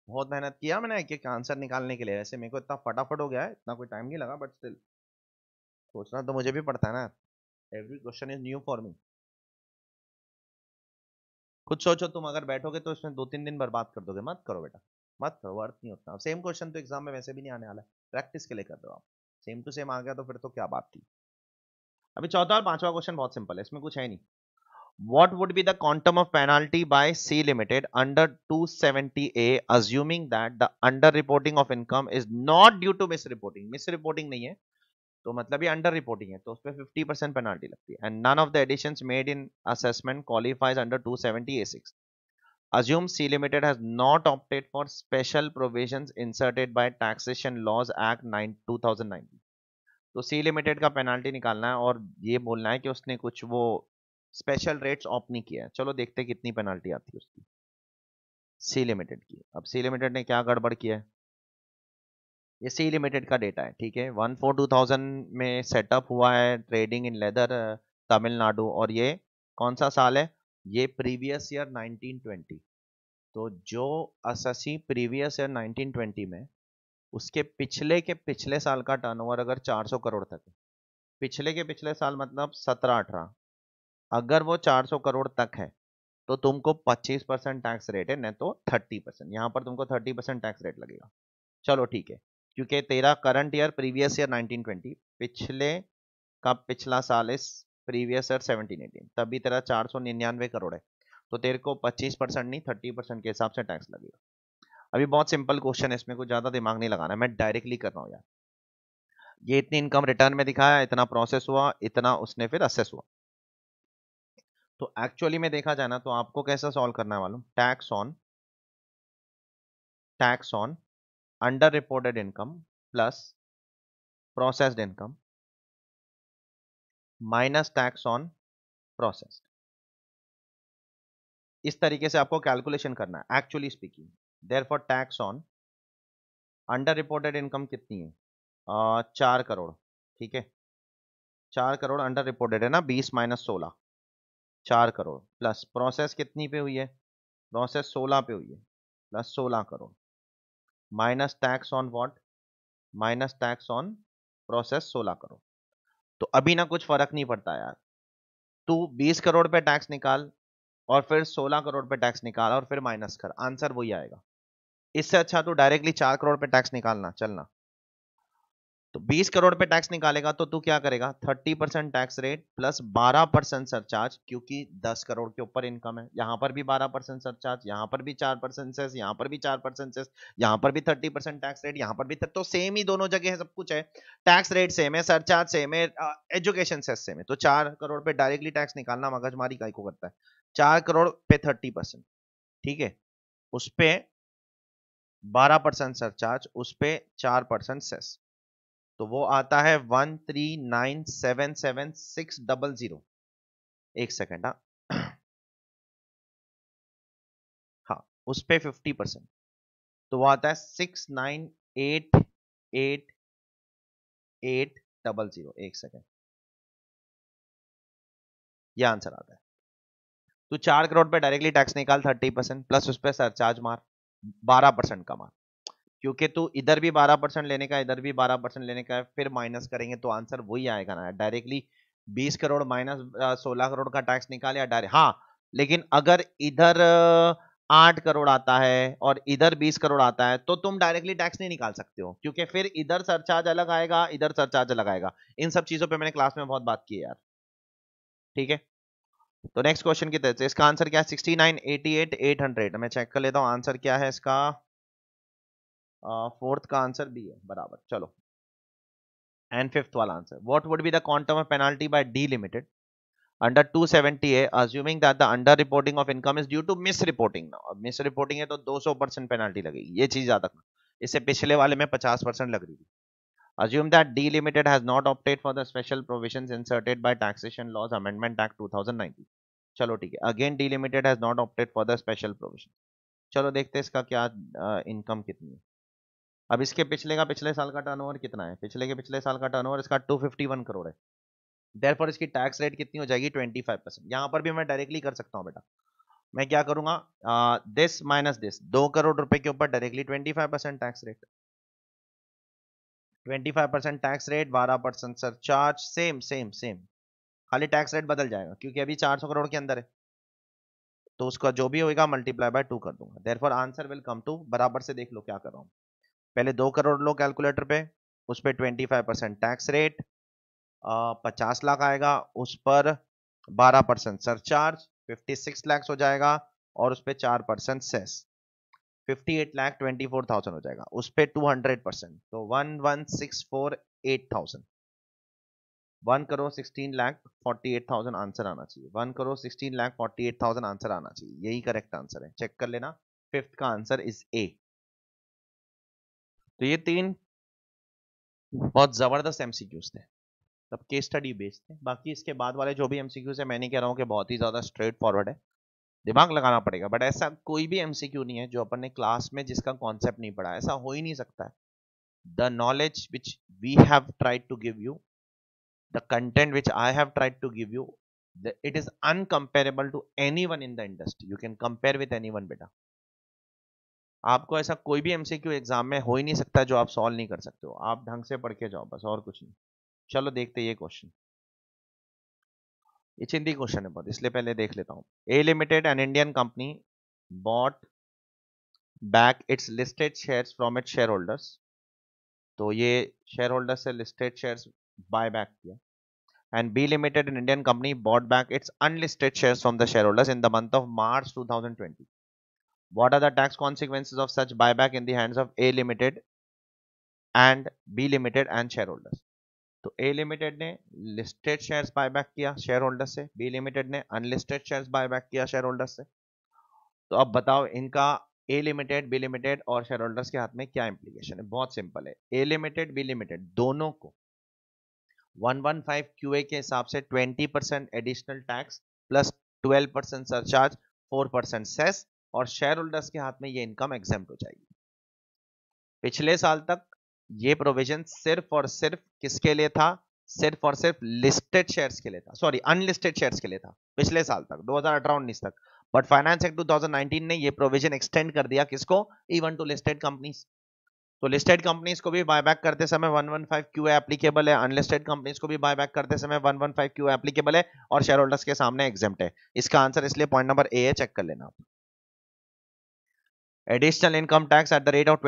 बहुत मेहनत किया मैंने एक एक आंसर निकालने के लिए वैसे मेरे को इतना फटाफट हो गया है इतना कोई टाइम नहीं लगा बट स्टिल सोचना तो मुझे भी पड़ता है ना every question is new for me खुद सोचो तुम अगर बैठोगे तो इसमें दो तीन दिन बर्बाद कर दोगे मत करो बेटा मत करो अर्थ नहीं होता सेम क्वेश्चन तो एग्जाम में वैसे भी नहीं आने वाला है प्रैक्टिस के लिए कर दो आप सेम टू सेम आ गया तो फिर तो क्या बात थी अभी चौथा और पांचवा क्वेश्चन बहुत सिंपल है इसमें कुछ है नहीं what would be the quantum of penalty by C limited under 270A assuming that the income of income is not due to misreporting misreporting नहीं है तो मतलब ये अंडर रिपोर्टिंग है तो उस पर फिफ्टी परसेंट पेनाल्टी लगती है and none of the addition made in assessment qualifies under two seventy A six assume c not opted for special provision inserted by taxation laws act nine two thousand nineteen तो C limited का penalty निकालना है और ये बोलना है कि उसने कुछ वो स्पेशल रेट्स ऑप नहीं किया है चलो देखते कितनी पेनाल्टी आती है उसकी सी लिमिटेड की अब सी लिमिटेड ने क्या गड़बड़ किया है ये सी लिमिटेड का डेटा है ठीक है वन फोर टू थाउजेंड में सेटअप हुआ है ट्रेडिंग इन लेदर तमिलनाडु और ये कौन सा साल है ये प्रीवियस ईयर 1920 तो जो अससी प्रीवियस ईयर 1920 में उसके पिछले के पिछले साल का टर्नओवर अगर 400 करोड़ तक है पिछले के पिछले साल मतलब 17-18 अगर वो 400 करोड़ तक है तो तुमको 25 परसेंट टैक्स रेट है नहीं तो 30 परसेंट यहाँ पर तुमको 30 परसेंट टैक्स रेट लगेगा चलो ठीक है क्योंकि तेरा करंट ईयर प्रीवियस ईयर 1920 पिछले का पिछला साल इस प्रीवियस ईयर 1718 तभी तेरा चार सौ निन्यानवे करोड़ है तो तेरे को 25 परसेंट नहीं 30 परसेंट के हिसाब से टैक्स लगेगा अभी बहुत सिंपल क्वेश्चन है इसमें कुछ ज़्यादा दिमाग नहीं लगाना मैं डायरेक्टली कर रहा हूँ यार ये इतनी इनकम रिटर्न में दिखाया इतना प्रोसेस हुआ इतना उसने फिर असेस हुआ तो एक्चुअली में देखा जाए ना तो आपको कैसा सॉल्व करना है मालूम tax on tax on reported income plus processed income minus tax on process इस तरीके से आपको कैलकुलेशन करना है actually speaking therefore tax on under reported income कितनी है आ, चार करोड़ ठीक है चार करोड़ अंडर रिपोर्टेड है ना बीस माइनस सोलह चार करोड़ प्लस प्रोसेस कितनी पे हुई है प्रोसेस सोलह पे हुई है प्लस सोलह crore minus tax on what minus tax on process सोलह करोड़ तो अभी ना कुछ फर्क नहीं पड़ता यार तू बीस करोड़ पे टैक्स निकाल और फिर सोलह करोड़ पे टैक्स निकाल और फिर माइनस कर आंसर वही आएगा इससे अच्छा तू डायरेक्टली चार करोड़ पे टैक्स निकालना चलना तो 20 करोड़ पे टैक्स निकालेगा तो तू क्या करेगा 30 percent tax rate plus 12 percent surcharge क्योंकि 10 करोड़ के ऊपर इनकम है यहां पर भी 12 परसेंट सरचार्ज यहां पर भी 4 परसेंट सेस यहां पर भी 4 परसेंट सेस यहां पर भी 30 परसेंट टैक्स रेट यहां पर भी तो सेम ही दोनों जगह है सब कुछ है टैक्स रेट सेम है सरचार्ज सेम है एजुकेशन सेस सेम है तो चार करोड़ पे डायरेक्टली टैक्स निकालना मगजमारी का करता है चार करोड़ पे थर्टी परसेंट ठीक है उस पर बारह परसेंट सरचार्ज उस पर चार परसेंट सेस तो वो आता है one three nine seven seven six double zero एक सेकेंड हाँ हाँ उस पर फिफ्टी परसेंट तो वो आता है six nine eight eight eight double zero एक सेकेंड यह आंसर आता है तो चार करोड़ पे डायरेक्टली टैक्स निकाल थर्टी परसेंट प्लस उस पर सरचार्ज मार बारह परसेंट का मार क्योंकि तू इधर भी बारह परसेंट लेने का इधर भी बारह परसेंट लेने का फिर माइनस करेंगे तो आंसर वही आएगा ना डायरेक्टली बीस करोड़ माइनस सोलह करोड़ का टैक्स निकाल या डायरेक्ट हाँ लेकिन अगर इधर आठ करोड़ आता है और इधर बीस करोड़ आता है तो तुम डायरेक्टली टैक्स नहीं निकाल सकते हो क्योंकि फिर इधर सरचार्ज अलग आएगा इधर सरचार्ज अलग आएगा इन सब चीजों पे मैंने क्लास में बहुत बात की यार ठीक है तो नेक्स्ट क्वेश्चन की तरह से इसका आंसर क्या है sixty nine eighty eight eight hundred मैं चेक कर लेता हूँ आंसर क्या है इसका फोर्थ का आंसर बी है बराबर चलो एंड फिफ्थ वाला answer what would be the quantum of penalty by D limited under 270 है assuming that the under reporting of income is due to misreporting now अब मिस रिपोर्टिंग है तो 200 percent penalty लगेगी ये चीज याद रखना इससे पिछले वाले में 50 परसेंट लग रही थी D limited has not opted for the for the special by taxation laws amendment act two thousand nineteen चलो ठीक है again D limited has not opted for the special provision चलो देखते हैं इसका क्या इनकम uh, कितनी है अब इसके पिछले का पिछले साल का टर्नओवर कितना है पिछले के पिछले साल का टर्नओवर इसका 251 करोड़ है देर फॉर इसकी टैक्स रेट कितनी हो जाएगी 25 परसेंट यहाँ पर भी मैं डायरेक्टली कर सकता हूँ बेटा मैं क्या करूँगा दिस माइनस दिस दो करोड़ रुपए के ऊपर directly 25 percent tax rate 25 percent tax rate 12 percent surcharge same same same खाली टैक्स रेट बदल जाएगा क्योंकि अभी 400 करोड़ के अंदर है तो उसका जो भी होगा मल्टीप्लाई बाय टू कर दूंगा there answer will come to बराबर से देख लो क्या कर रहा हूँ पहले दो करोड़ लो कैलकुलेटर पे उस पर twenty five percent tax rate पचास लाख आएगा उस पर बारह percent surcharge fifty six lakhs हो जाएगा और उस पर चार percent cess fifty eight lakh twenty four thousand हो जाएगा उस पर टू हंड्रेड परसेंट तो one one six four eight thousand one crore sixteen lakh forty eight thousand answer आना चाहिए one crore sixteen lakh forty eight thousand answer आना चाहिए यही करेक्ट आंसर है चेक कर लेना फिफ्थ का आंसर इज ए तो ये तीन बहुत ज़बरदस्त एमसीक्यूज थे तब केस स्टडी बेस्ड थे बाकी इसके बाद वाले जो भी एमसीक्यूज है मैं नहीं कह रहा हूँ कि बहुत ही ज़्यादा स्ट्रेट फॉरवर्ड है दिमाग लगाना पड़ेगा बट ऐसा कोई भी एमसीक्यू नहीं है जो अपन ने क्लास में जिसका कॉन्सेप्ट नहीं पढ़ा ऐसा हो ही नहीं सकता है the knowledge which we have tried to give you the content which I have tried to give you it to anyone in the industry you can compare with anyone बेटा आपको ऐसा कोई भी MCQ exam में हो ही नहीं सकता जो आप सॉल्व नहीं कर सकते हो आप ढंग से पढ़ के जाओ बस और कुछ नहीं चलो देखते ये क्वेश्चन ये चिंदी क्वेश्चन है बहुत इसलिए पहले देख लेता हूँ A limited an Indian company bought back its listed shares from its shareholders तो ये शेयर होल्डर्स से लिस्टेड शेयर्स बाय बैक किया and B limited an Indian company bought back its unlisted shares from the shareholders in the month of March two thousand twenty what are the tax consequences of such buyback in the hands of a limited and b limited and shareholders तो A limited ने listed shares buyback किया shareholder से B limited ने unlisted shares buyback किया shareholder से तो अब बताओ इनका ए लिमिटेड बी लिमिटेड और शेयर होल्डर्स के हाथ में क्या इंप्लीकेशन है बहुत सिंपल है ए लिमिटेड बी लिमिटेड दोनों को 115 QA के हिसाब से 20 percent additional tax plus 12 percent surcharge 4 percent cess और शेयर होल्डर्स के हाथ में ये इनकम एग्जाम हो जाएगी पिछले साल तक ये प्रोविजन सिर्फ और सिर्फ किसके लिए था सिर्फ और सिर्फ लिस्टेड शेयर्स के लिए था सॉरी अनलिस्टेड शेयर्स के लिए था पिछले साल तक दो हजार तक बट फाइनेंस एक्ट 2019 ने ये प्रोविजन एक्सटेंड कर दिया किसको इवन टू लिस्टेड कंपनीज तो लिस्टेड कंपनीज को भी बायबैक करते समय 115 क्यू एप्लीकेबल है अनलिस्टेड कंपनीज को भी बायबैक करते समय 115 क्यू एप्लीकेबल है और शेयर होल्डर्स के सामने एग्जेप्ट है इसका आंसर इसलिए पॉइंट नंबर ए है चेक कर लेना आप additional income tax at the rate of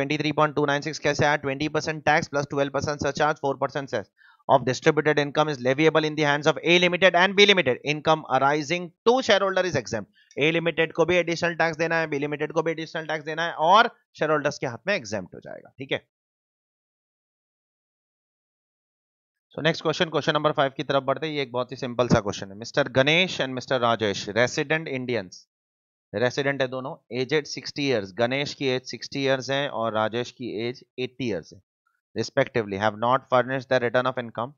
six कैसे है twenty percent tax plus twelve percent charge four percent cess of distributed income is leviable in the hands of A limited and B limited income arising to shareholder is exempt A limited को भी additional tax देना है B limited को भी additional tax देना है और shareholders के हाथ में एग्जाम हो जाएगा ठीक है so next question question number five की तरफ बढ़ते ये एक बहुत ही सिंपल सा क्वेश्चन है mister Ganesh and mister Rajesh resident Indians resident है दोनों एजेड 60 इयर्स गणेश की एज 60 इयर्स है और राजेश की एज 80 इयर्स है respectively have not furnished the return of income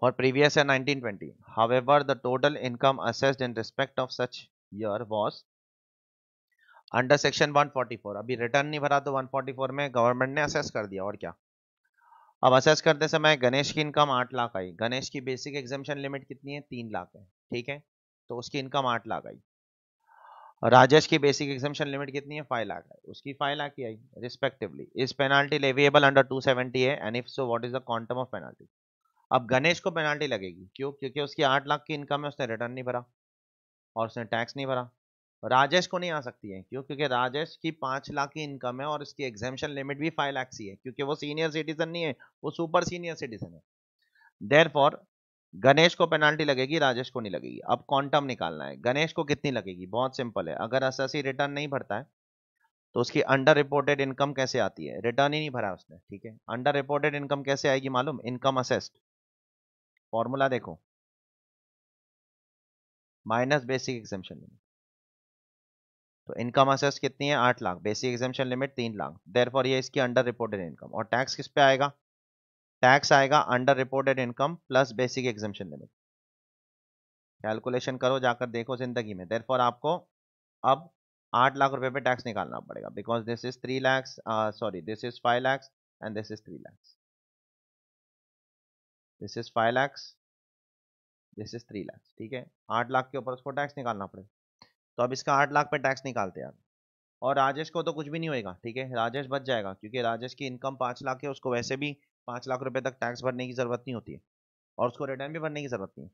for previous है 1920 however the total income assessed in respect of such year was under section 144 अभी return नहीं भरा तो 144 में गवर्नमेंट ने असेस कर दिया और क्या अब असेस करते समय गणेश की इनकम आठ लाख आई गणेश की बेसिक एग्जामेशन लिमिट कितनी है तीन लाख है ठीक है तो उसकी इनकम आठ लाख आई राजेश की बेसिक एग्जामेशन लिमिट कितनी है फाइव लाख है उसकी फाइव लाख की आई respectively is penalty leviable under two seventy है and if so what is the quantum of penalty अब गणेश को पेनाल्टी लगेगी क्यों क्योंकि उसकी आठ लाख की इनकम है उसने रिटर्न नहीं भरा और उसने टैक्स नहीं भरा राजेश को नहीं आ सकती है क्यों क्योंकि राजेश की पाँच लाख की इनकम है और इसकी एग्जामेशन लिमिट भी फाइव लाख सी है क्योंकि वो सीनियर सिटीजन नहीं है वो सुपर सीनियर सिटीजन है देर फॉर गणेश को पेनाल्टी लगेगी राजेश को नहीं लगेगी अब क्वांटम निकालना है गणेश को कितनी लगेगी बहुत सिंपल है अगर एस रिटर्न नहीं भरता है तो उसकी अंडर रिपोर्टेड इनकम कैसे आती है रिटर्न ही नहीं भरा उसने ठीक है अंडर रिपोर्टेड इनकम कैसे आएगी मालूम इनकम असेस्ट फॉर्मूला देखो माइनस बेसिक एग्जामेशन लिमिट तो इनकम असेस्ट कितनी है आठ लाख बेसिक एग्जामेशन लिमिट तीन लाख देर ये इसकी अंडर रिपोर्टेड इनकम और टैक्स किस पे आएगा टैक्स आएगा under reported income plus basic exhibition limit calculation करो जाकर देखो जिंदगी में देर आपको अब आठ लाख रुपए पे टैक्स निकालना पड़ेगा because this is three lakhs sorry this is five lakhs and this is three lakhs this is five lakhs this is three lakhs ठीक है आठ लाख के ऊपर उसको टैक्स निकालना पड़ेगा तो अब इसका आठ लाख पे टैक्स निकालते हैं और राजेश को तो कुछ भी नहीं होएगा ठीक है राजेश बच जाएगा क्योंकि राजेश की इनकम पाँच लाख है उसको वैसे भी पाँच लाख रुपए तक टैक्स भरने की ज़रूरत नहीं होती है और उसको रिटर्न भी भरने की ज़रूरत नहीं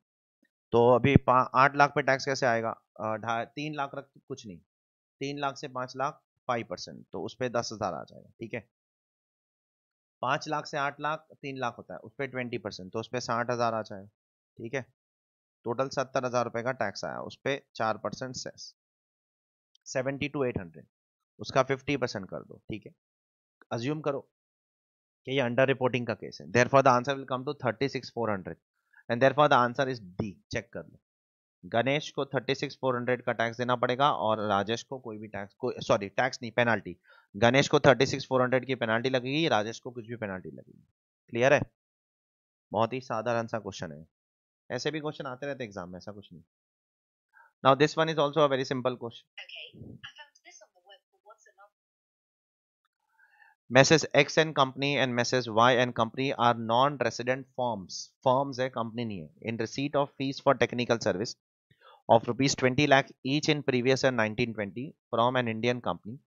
तो अभी आठ लाख पे टैक्स कैसे आएगा तीन लाख रख कुछ नहीं तीन लाख से पाँच लाख फाइव परसेंट तो उस पर दस हज़ार आ जाएगा ठीक है पाँच लाख से आठ लाख तीन लाख होता है उस पर ट्वेंटी परसेंट तो उस पर साठ हज़ार आ जाएगा ठीक है टोटल सत्तर हज़ार रुपये का टैक्स आया उस पर चार percent cess seventy two eight hundred उसका फिफ्टी परसेंट कर दो ठीक है अज्यूम करो कि ये अंडर रिपोर्टिंग का केस है therefore the answer will come to thirty six four hundred and therefore the answer is D check कर लो गणेश को थर्टी सिक्स फोर हंड्रेड का टैक्स देना पड़ेगा और राजेश को कोई भी टैक्स को सॉरी टैक्स नहीं पेनाल्टी गणेश को थर्टी सिक्स फोर हंड्रेड की पेनाल्टी लगेगी राजेश को कुछ भी पेनाल्टी लगेगी क्लियर है बहुत ही साधारण सा क्वेश्चन है ऐसे भी क्वेश्चन आते रहते एग्जाम में ऐसा कुछ नहीं now this one is also a very simple question messrs X and company and messrs Y and company are non resident firms firms है कंपनी नहीं है in receipt of fees for technical service of rupees twenty lakh each in previous year nineteen twenty from an Indian company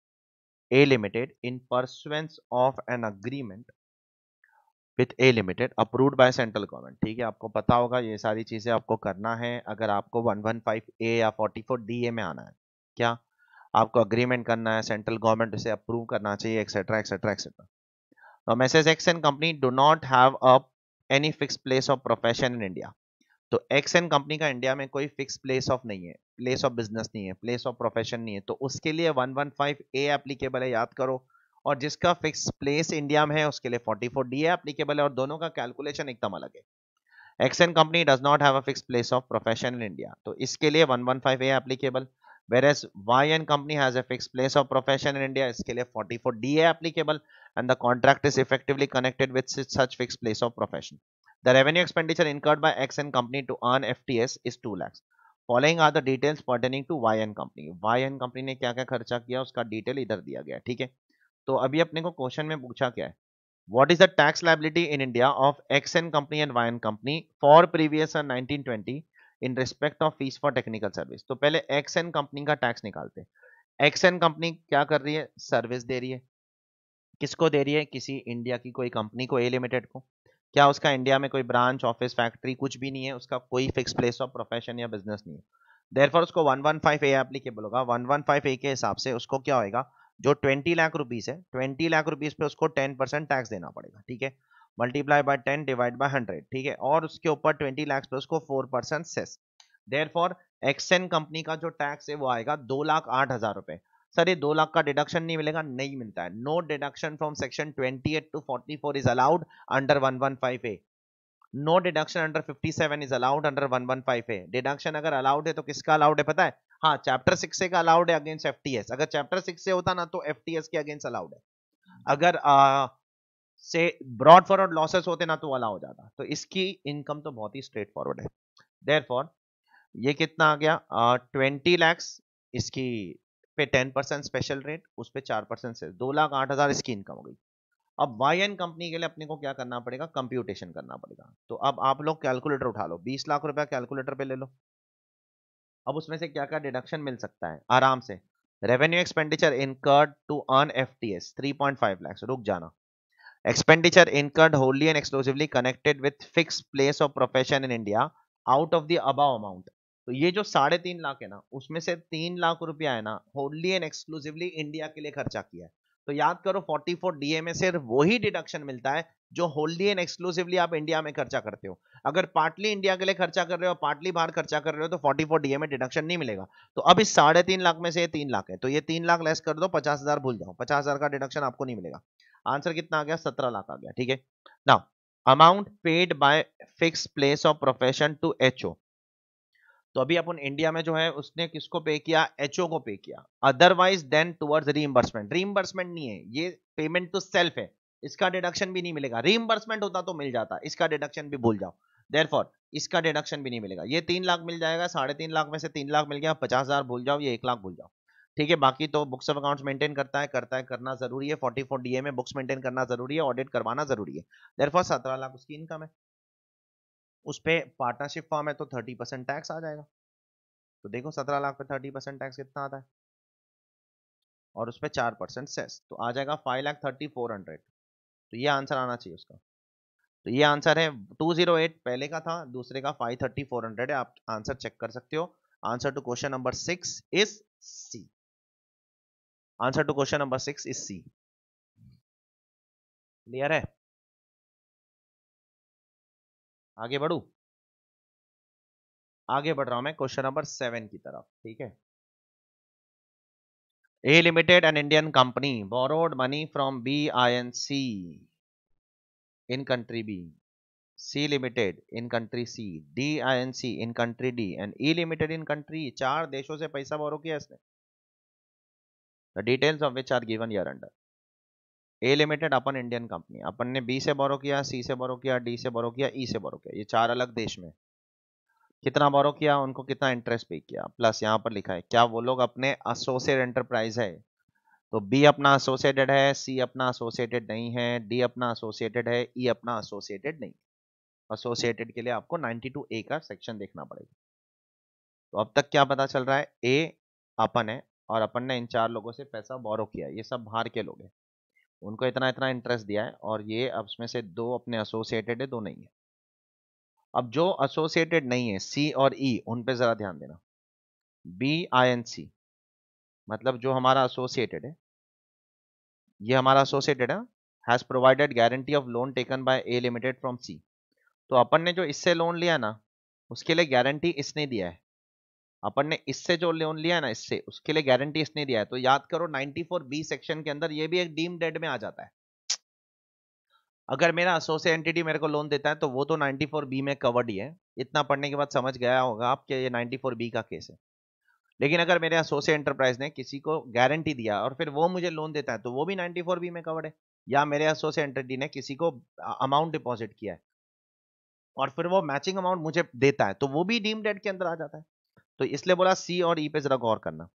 A limited in pursuance of an agreement with A limited approved by central government ठीक है आपको पता होगा ये सारी चीज़ें आपको करना है अगर आपको 115 या 44 डी ए में आना है क्या आपको अग्रीमेंट करना है सेंट्रल गवर्नमेंट उसे अप्रूव करना चाहिए etcetera etcetera etcetera messrs X and company do not have a any fix place of profession in India तो एक्स एंड कंपनी का इंडिया में कोई फिक्स प्लेस ऑफ नहीं है प्लेस ऑफ बिजनेस नहीं है प्लेस ऑफ प्रोफेशन नहीं है तो उसके लिए 115 ए एप्लीकेबल है याद करो और जिसका फिक्स प्लेस इंडिया में है उसके लिए 44 डी एप्लीकेबल है और दोनों का कैलकुलेशन एकदम अलग है X and company does not have a fix place of profession in India तो इसके लिए 115 A applicable whereas YN company has a fixed place of profession in India इसके लिए 44DA applicable and the contract is effectively connected with such fixed place of profession. The revenue expenditure incurred by XN company to earn FTS is 2 lakhs. Following are the details pertaining to YN company. YN company ने kya क्या खर्चा किया उसका detail इधर दिया गया theek hai to abhi apne ko question mein pucha kya hai What is the tax liability in India of XN company and YN company for previous year 1920 in respect of fees for technical service तो पहले X and company का टैक्स निकालते X and company क्या कर रही है service दे रही है किसको दे रही है किसी इंडिया की कोई कंपनी को ए लिमिटेड को क्या उसका इंडिया में कोई ब्रांच ऑफिस फैक्ट्री कुछ भी नहीं है उसका कोई फिक्स प्लेस ऑफ प्रोफेशन या बिजनेस नहीं है देर उसको one one five A applicable होगा वन वन फाइव ए के हिसाब से उसको क्या होगा जो ट्वेंटी लाख रुपीज है ट्वेंटी लाख रुपीज पे उसको टेन परसेंट टैक्स देना पड़ेगा ठीक है multiply by ten divide by hundred ठीक है और उसके ऊपर ट्वेंटी लाख पे उसको four percent cess therefore X and company का जो टैक्स है वो आएगा दो लाख आठ हजार रुपए सर ये दो लाख का डिडक्शन नहीं मिलेगा नहीं मिलता है no deduction from section twenty eight to forty four is allowed under one one five A no deduction under fifty seven is allowed under one one five A deduction अगर allowed है तो किसका allowed है पता है हाँ chapter six का allowed है अगेंस्ट एफ अगर चैप्टर सिक्स से होता ना तो एफ के अगेंस्ट अलाउड है अगर आ, से ब्रॉड फॉरवर्ड लॉसेस होते ना तो वाला हो जाता तो इसकी इनकम तो बहुत ही स्ट्रेट फॉरवर्ड है फॉर ये कितना आ गया ट्वेंटी uh, लैक्स इसकी पे टेन परसेंट स्पेशल रेट उस पर चार परसेंट से दो लाख आठ हज़ार इसकी इनकम हो गई अब वाई एन कंपनी के लिए अपने को क्या करना पड़ेगा कंप्यूटेशन करना पड़ेगा तो अब आप लोग कैलकुलेटर उठा लो बीस लाख रुपया कैलकुलेटर पे ले लो अब उसमें से क्या क्या डिडक्शन मिल सकता है आराम से revenue expenditure incurred to earn F T S three point five lakhs रुक जाना expenditure incurred wholly and exclusively connected with fix place of profession in India out of the above amount तो ये जो साढ़े तीन लाख है ना उसमें से तीन लाख रुपया है ना होली एंड एक्सक्लूसिवली इंडिया के लिए खर्चा किया है तो याद करो 44 डीए में सिर्फ वही डिडक्शन मिलता है जो होली एंड एक्सक्लूसिवली आप इंडिया में खर्चा करते हो अगर पार्टली इंडिया के लिए खर्चा कर रहे हो पार्टली बाहर खर्चा कर रहे हो तो 44 डीए में डिडक्शन नहीं मिलेगा तो अब इस साढ़े तीन लाख में से तीन लाख है तो ये तीन लाख लेस कर दो पचास हजार भूल जाओ पचास हजार का डिडक्शन आपको नहीं मिलेगा आंसर कितना आ गया सत्रह लाख आ गया ठीक है now amount paid by fix place of profession to H तो अभी अपन इंडिया में जो है उसने किसको पे किया एचओ को पे किया otherwise than towards reimbursement reimbursement नहीं है ये पेमेंट तो सेल्फ है इसका डिडक्शन भी नहीं मिलेगा रीइंबर्समेंट होता तो मिल जाता इसका डिडक्शन भी भूल जाओ देयरफॉर इसका डिडक्शन भी नहीं मिलेगा ये तीन लाख मिल जाएगा साढ़े तीन लाख में से तीन लाख मिल गया पचास हजार भूल जाओ ये एक लाख भूल जाओ ठीक है बाकी तो बुक्स ऑफ अकाउंट्स मेंटेन करता है करता है करना जरूरी है फोर्टी फोर डीए में बुक्स मेंटेन करना जरूरी है ऑडिट करवाना जरूरी है देरफॉर सत्रह लाख उसकी इनकम है उस पर पार्टनरशिप फॉर्म है तो थर्टी टैक्स आ जाएगा तो देखो सत्रह लाख पे थर्टी टैक्स कितना आता है और उस पर चार परसेंट सेस तो आ जाएगा five lakh thirty four hundred तो ये आंसर आना चाहिए उसका तो ये आंसर है टू जीरो एट पहले का था दूसरे का फाइव थर्टी फोर हंड्रेड है आप आंसर चेक कर सकते हो answer to question number six is C answer to question number six is C clear है आगे बढ़ू आगे बढ़ रहा हूं मैं क्वेश्चन नंबर सेवन की तरफ ठीक है A limited an Indian company borrowed money from B I N C in country B C limited in country C D I N C in country D and E limited in country चार देशों से पैसा बोरो किया इसने the details of which are given here under A limited अपन Indian company अपन ने B से बोरो किया सी से बोरो किया डी से बोरो किया ई e से बोरो किया ये चार अलग देश में कितना बोरो किया उनको कितना इंटरेस्ट पे किया प्लस यहाँ पर लिखा है क्या वो लोग अपने एसोसिएट एंटरप्राइज है तो बी अपना एसोसिएटेड है सी अपना एसोसिएटेड नहीं है डी अपना एसोसिएटेड है ई e अपना एसोसिएटेड नहीं एसोसिएटेड के लिए आपको 92 ए का सेक्शन देखना पड़ेगा तो अब तक क्या पता चल रहा है ए अपन है और अपन ने इन चार लोगों से पैसा बोरो किया ये सब बाहर के लोग हैं उनको इतना इतना इंटरेस्ट दिया है और ये अब उसमें से दो अपने एसोसिएटेड है दो नहीं है अब जो एसोसिएटेड नहीं है सी और ई e, उन पे ज़रा ध्यान देना बी आई एन सी मतलब जो हमारा एसोसिएटेड है ये हमारा एसोसिएटेड है has provided guarantee of loan taken by A limited from C तो अपन ने जो इससे लोन लिया ना उसके लिए गारंटी इसने दिया है अपन ने इससे जो लोन लिया है ना इससे उसके लिए गारंटी इसने दिया है तो याद करो 94 बी सेक्शन के अंदर ये भी एक डीम डेड में आ जाता है अगर मेरा असोसिएट एंटिटी मेरे को लोन देता है तो वो तो 94 बी में कवर्ड ही है इतना पढ़ने के बाद समझ गया होगा आप कि ये 94 बी का केस है लेकिन अगर मेरे असोसिएट एंटरप्राइज ने किसी को गारंटी दिया और फिर वो मुझे लोन देता है तो वो भी फोर बी में कवर्ड है या मेरे असोसिएट एंटिटी ने किसी को अमाउंट डिपॉजिट किया है और फिर वो मैचिंग अमाउंट मुझे देता है तो वो भी डीम डेड के अंदर आ जाता है तो इसलिए बोला सी और ई e पे जरा गौर करना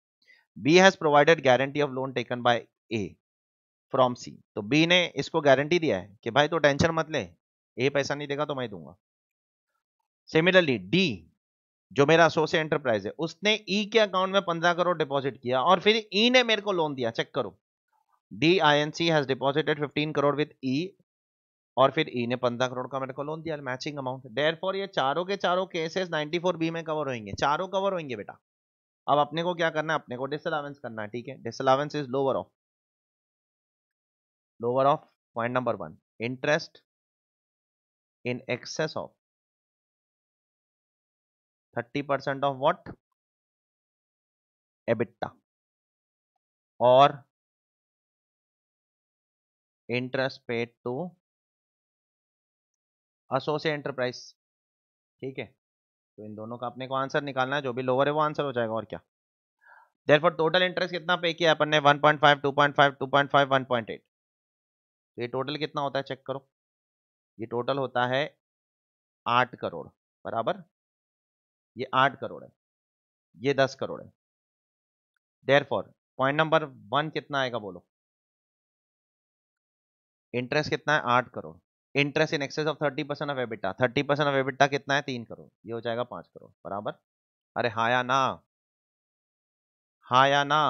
B has provided guarantee of loan taken by A from C तो बी ने इसको गारंटी दिया है कि भाई तो टेंशन मत ले ए पैसा नहीं देगा तो मैं दूंगा सिमिलरली डी जो मेरा सोशल एंटरप्राइज है उसने ई e के अकाउंट में पंद्रह करोड़ डिपॉजिट किया और फिर ई e ने मेरे को लोन दिया चेक करो D I N C has deposited fifteen crore with E और फिर ई ने पंद्रह करोड़ का मेरे को लोन दिया मैचिंग अमाउंट डेयर फॉर ये चारों के चारों केसेस 94 बी में कवर होंगे चारों कवर होंगे बेटा अब अपने को क्या करना है अपने को डिसअलावेंस करना है ठीक है disallowance is lower of lower of point number one interest in excess of thirty percent of what EBITDA और इंटरेस्ट पेड टू एसोसिएट हाँ, एंटरप्राइज ठीक है तो इन दोनों का अपने को आंसर निकालना है जो भी लोअर है वो आंसर हो जाएगा और क्या देर फॉर टोटल इंटरेस्ट कितना पे किया अपन ने 1.5 2.5 2.5 1.8 तो ये टोटल कितना होता है चेक करो ये टोटल होता है आठ करोड़ बराबर ये आठ करोड़ है ये दस करोड़ है therefore point number one कितना आएगा बोलो इंटरेस्ट कितना है आठ crore interest in excess of thirty percent of EBITDA thirty percent of EBITDA कितना है तीन करोड़ ये हो जाएगा पांच करोड़ बराबर अरे हा या ना हा या ना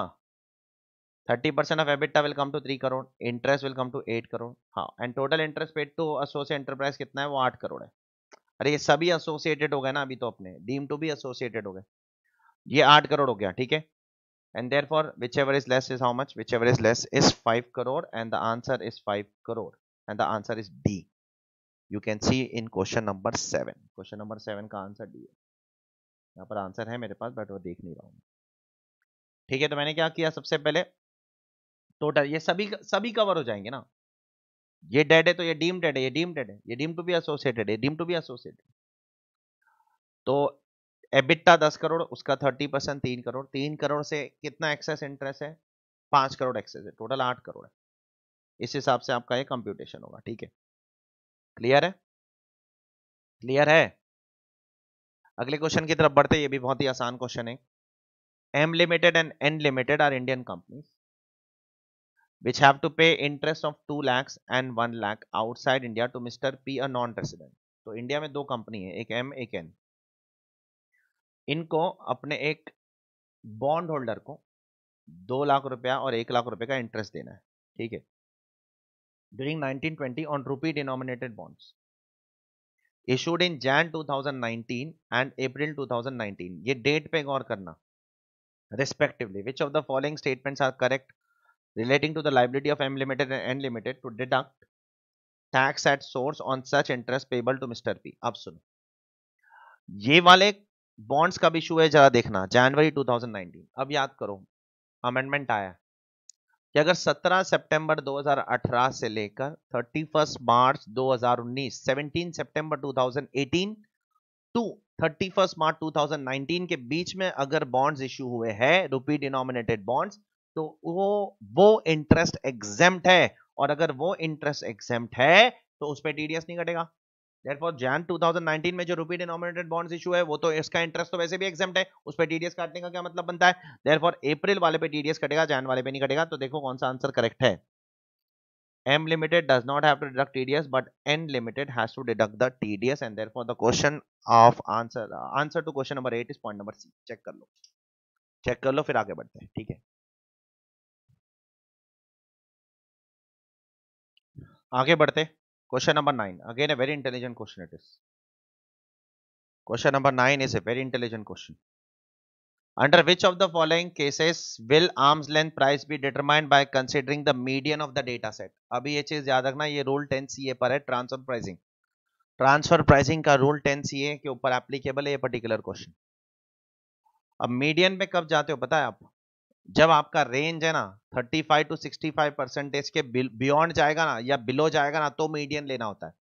thirty percent of EBITDA will come to three crore interest will come to eight crore हाँ and total interest paid to associate enterprise कितना है वो आठ करोड़ है अरे ये सभी एसोसिएटेड हो गए ना अभी तो अपने डीम टू भी एसोसिएटेड हो गए ये आठ करोड़ हो गया ठीक है and which ever is less is how much which ever is less is five crore and the answer is five crore and the answer is D you can see in question number seven question number seven का answer D है यहाँ पर answer है मेरे पास but वो देख नहीं रहा हूँ ठीक है तो मैंने क्या किया सबसे पहले टोटल ये सभी सभी कवर हो जाएंगे ना ये डेड है तो ये डीम डेड है ये डीम डेड है ये डीम टू बी एसोसिएटेड है डीम टू बी एसोसिएटेड तो एबिट्टा दस करोड़ उसका थर्टी परसेंट तीन करोड़ तीन करोड़ से कितना एक्सेस इंटरेस्ट है पांच करोड़ एक्सेस है टोटल आठ करोड़ है इस हिसाब से आपका ये कंप्यूटेशन होगा ठीक है क्लियर है क्लियर है अगले क्वेश्चन की तरफ बढ़ते ये भी बहुत ही आसान क्वेश्चन है M limited and N limited are Indian companies which have to pay interest of two lakhs and one lakh outside India to mister P a non resident तो इंडिया में दो कंपनी है एक एम एक एन इनको अपने एक बॉन्ड होल्डर को दो लाख रुपया और एक लाख रुपए का इंटरेस्ट देना है ठीक है during 1920 on rupee denominated bonds issued in Jan 2019 and April 2019 ye date pe gaur karna respectively which of the following statements are correct relating to the liability of M Limited and N Limited to deduct tax at source on such interest payable to Mr P ab suno ye wale bonds का issue है जरा देखना जनवरी 2019 अब याद करो amendment आया कि अगर 17 सितंबर 2018 से लेकर 31 मार्च 2019 17 सितंबर 2018 टू 31 मार्च 2019 के बीच में अगर बॉन्ड्स इशू हुए हैं रुपी डिनोमिनेटेड बॉन्ड्स तो वो वो इंटरेस्ट एग्जेम्प्ट है और अगर वो इंटरेस्ट एग्जेम्प्ट है तो उस पर टीडीएस नहीं कटेगा देयरफॉर जैन 2019 में जो रुपी डिनोमिनेटेड बॉन्ड इशू है वो तो इसका इंटरेस्ट तो वैसे भी एक्जेंट है उस पर टीडीएस काटने का क्या मतलब बनता है देयरफॉर अप्रैल वाले पे टीडीएस कटेगा जैन वाले पे नहीं कटेगा तो देखो कौन सा आंसर करेक्ट है M limited does not have to deduct TDS, but N limited has to deduct the TDS, and therefore the question of answer answer to question number eight is point number C check कर लो, check कर लो फिर आगे बढ़ते हैं, ठीक है? आगे बढ़ते Question number 9. Again, a very intelligent question it is. Question number 9 is a very intelligent question. Under which of the following cases will arm's length price be determined by considering the median of the data set? अभी ये चीज़ याद रखना ये rule 10 CA पर है transfer pricing transfer pricing का rule 10 CA के ऊपर एप्लीकेबल है ये पर्टिकुलर क्वेश्चन अब मीडियन में कब जाते हो पता है आप जब आपका रेंज है ना 35 टू 65 परसेंटेज के बियॉन्ड जाएगा ना या बिलो जाएगा ना तो मीडियन लेना होता है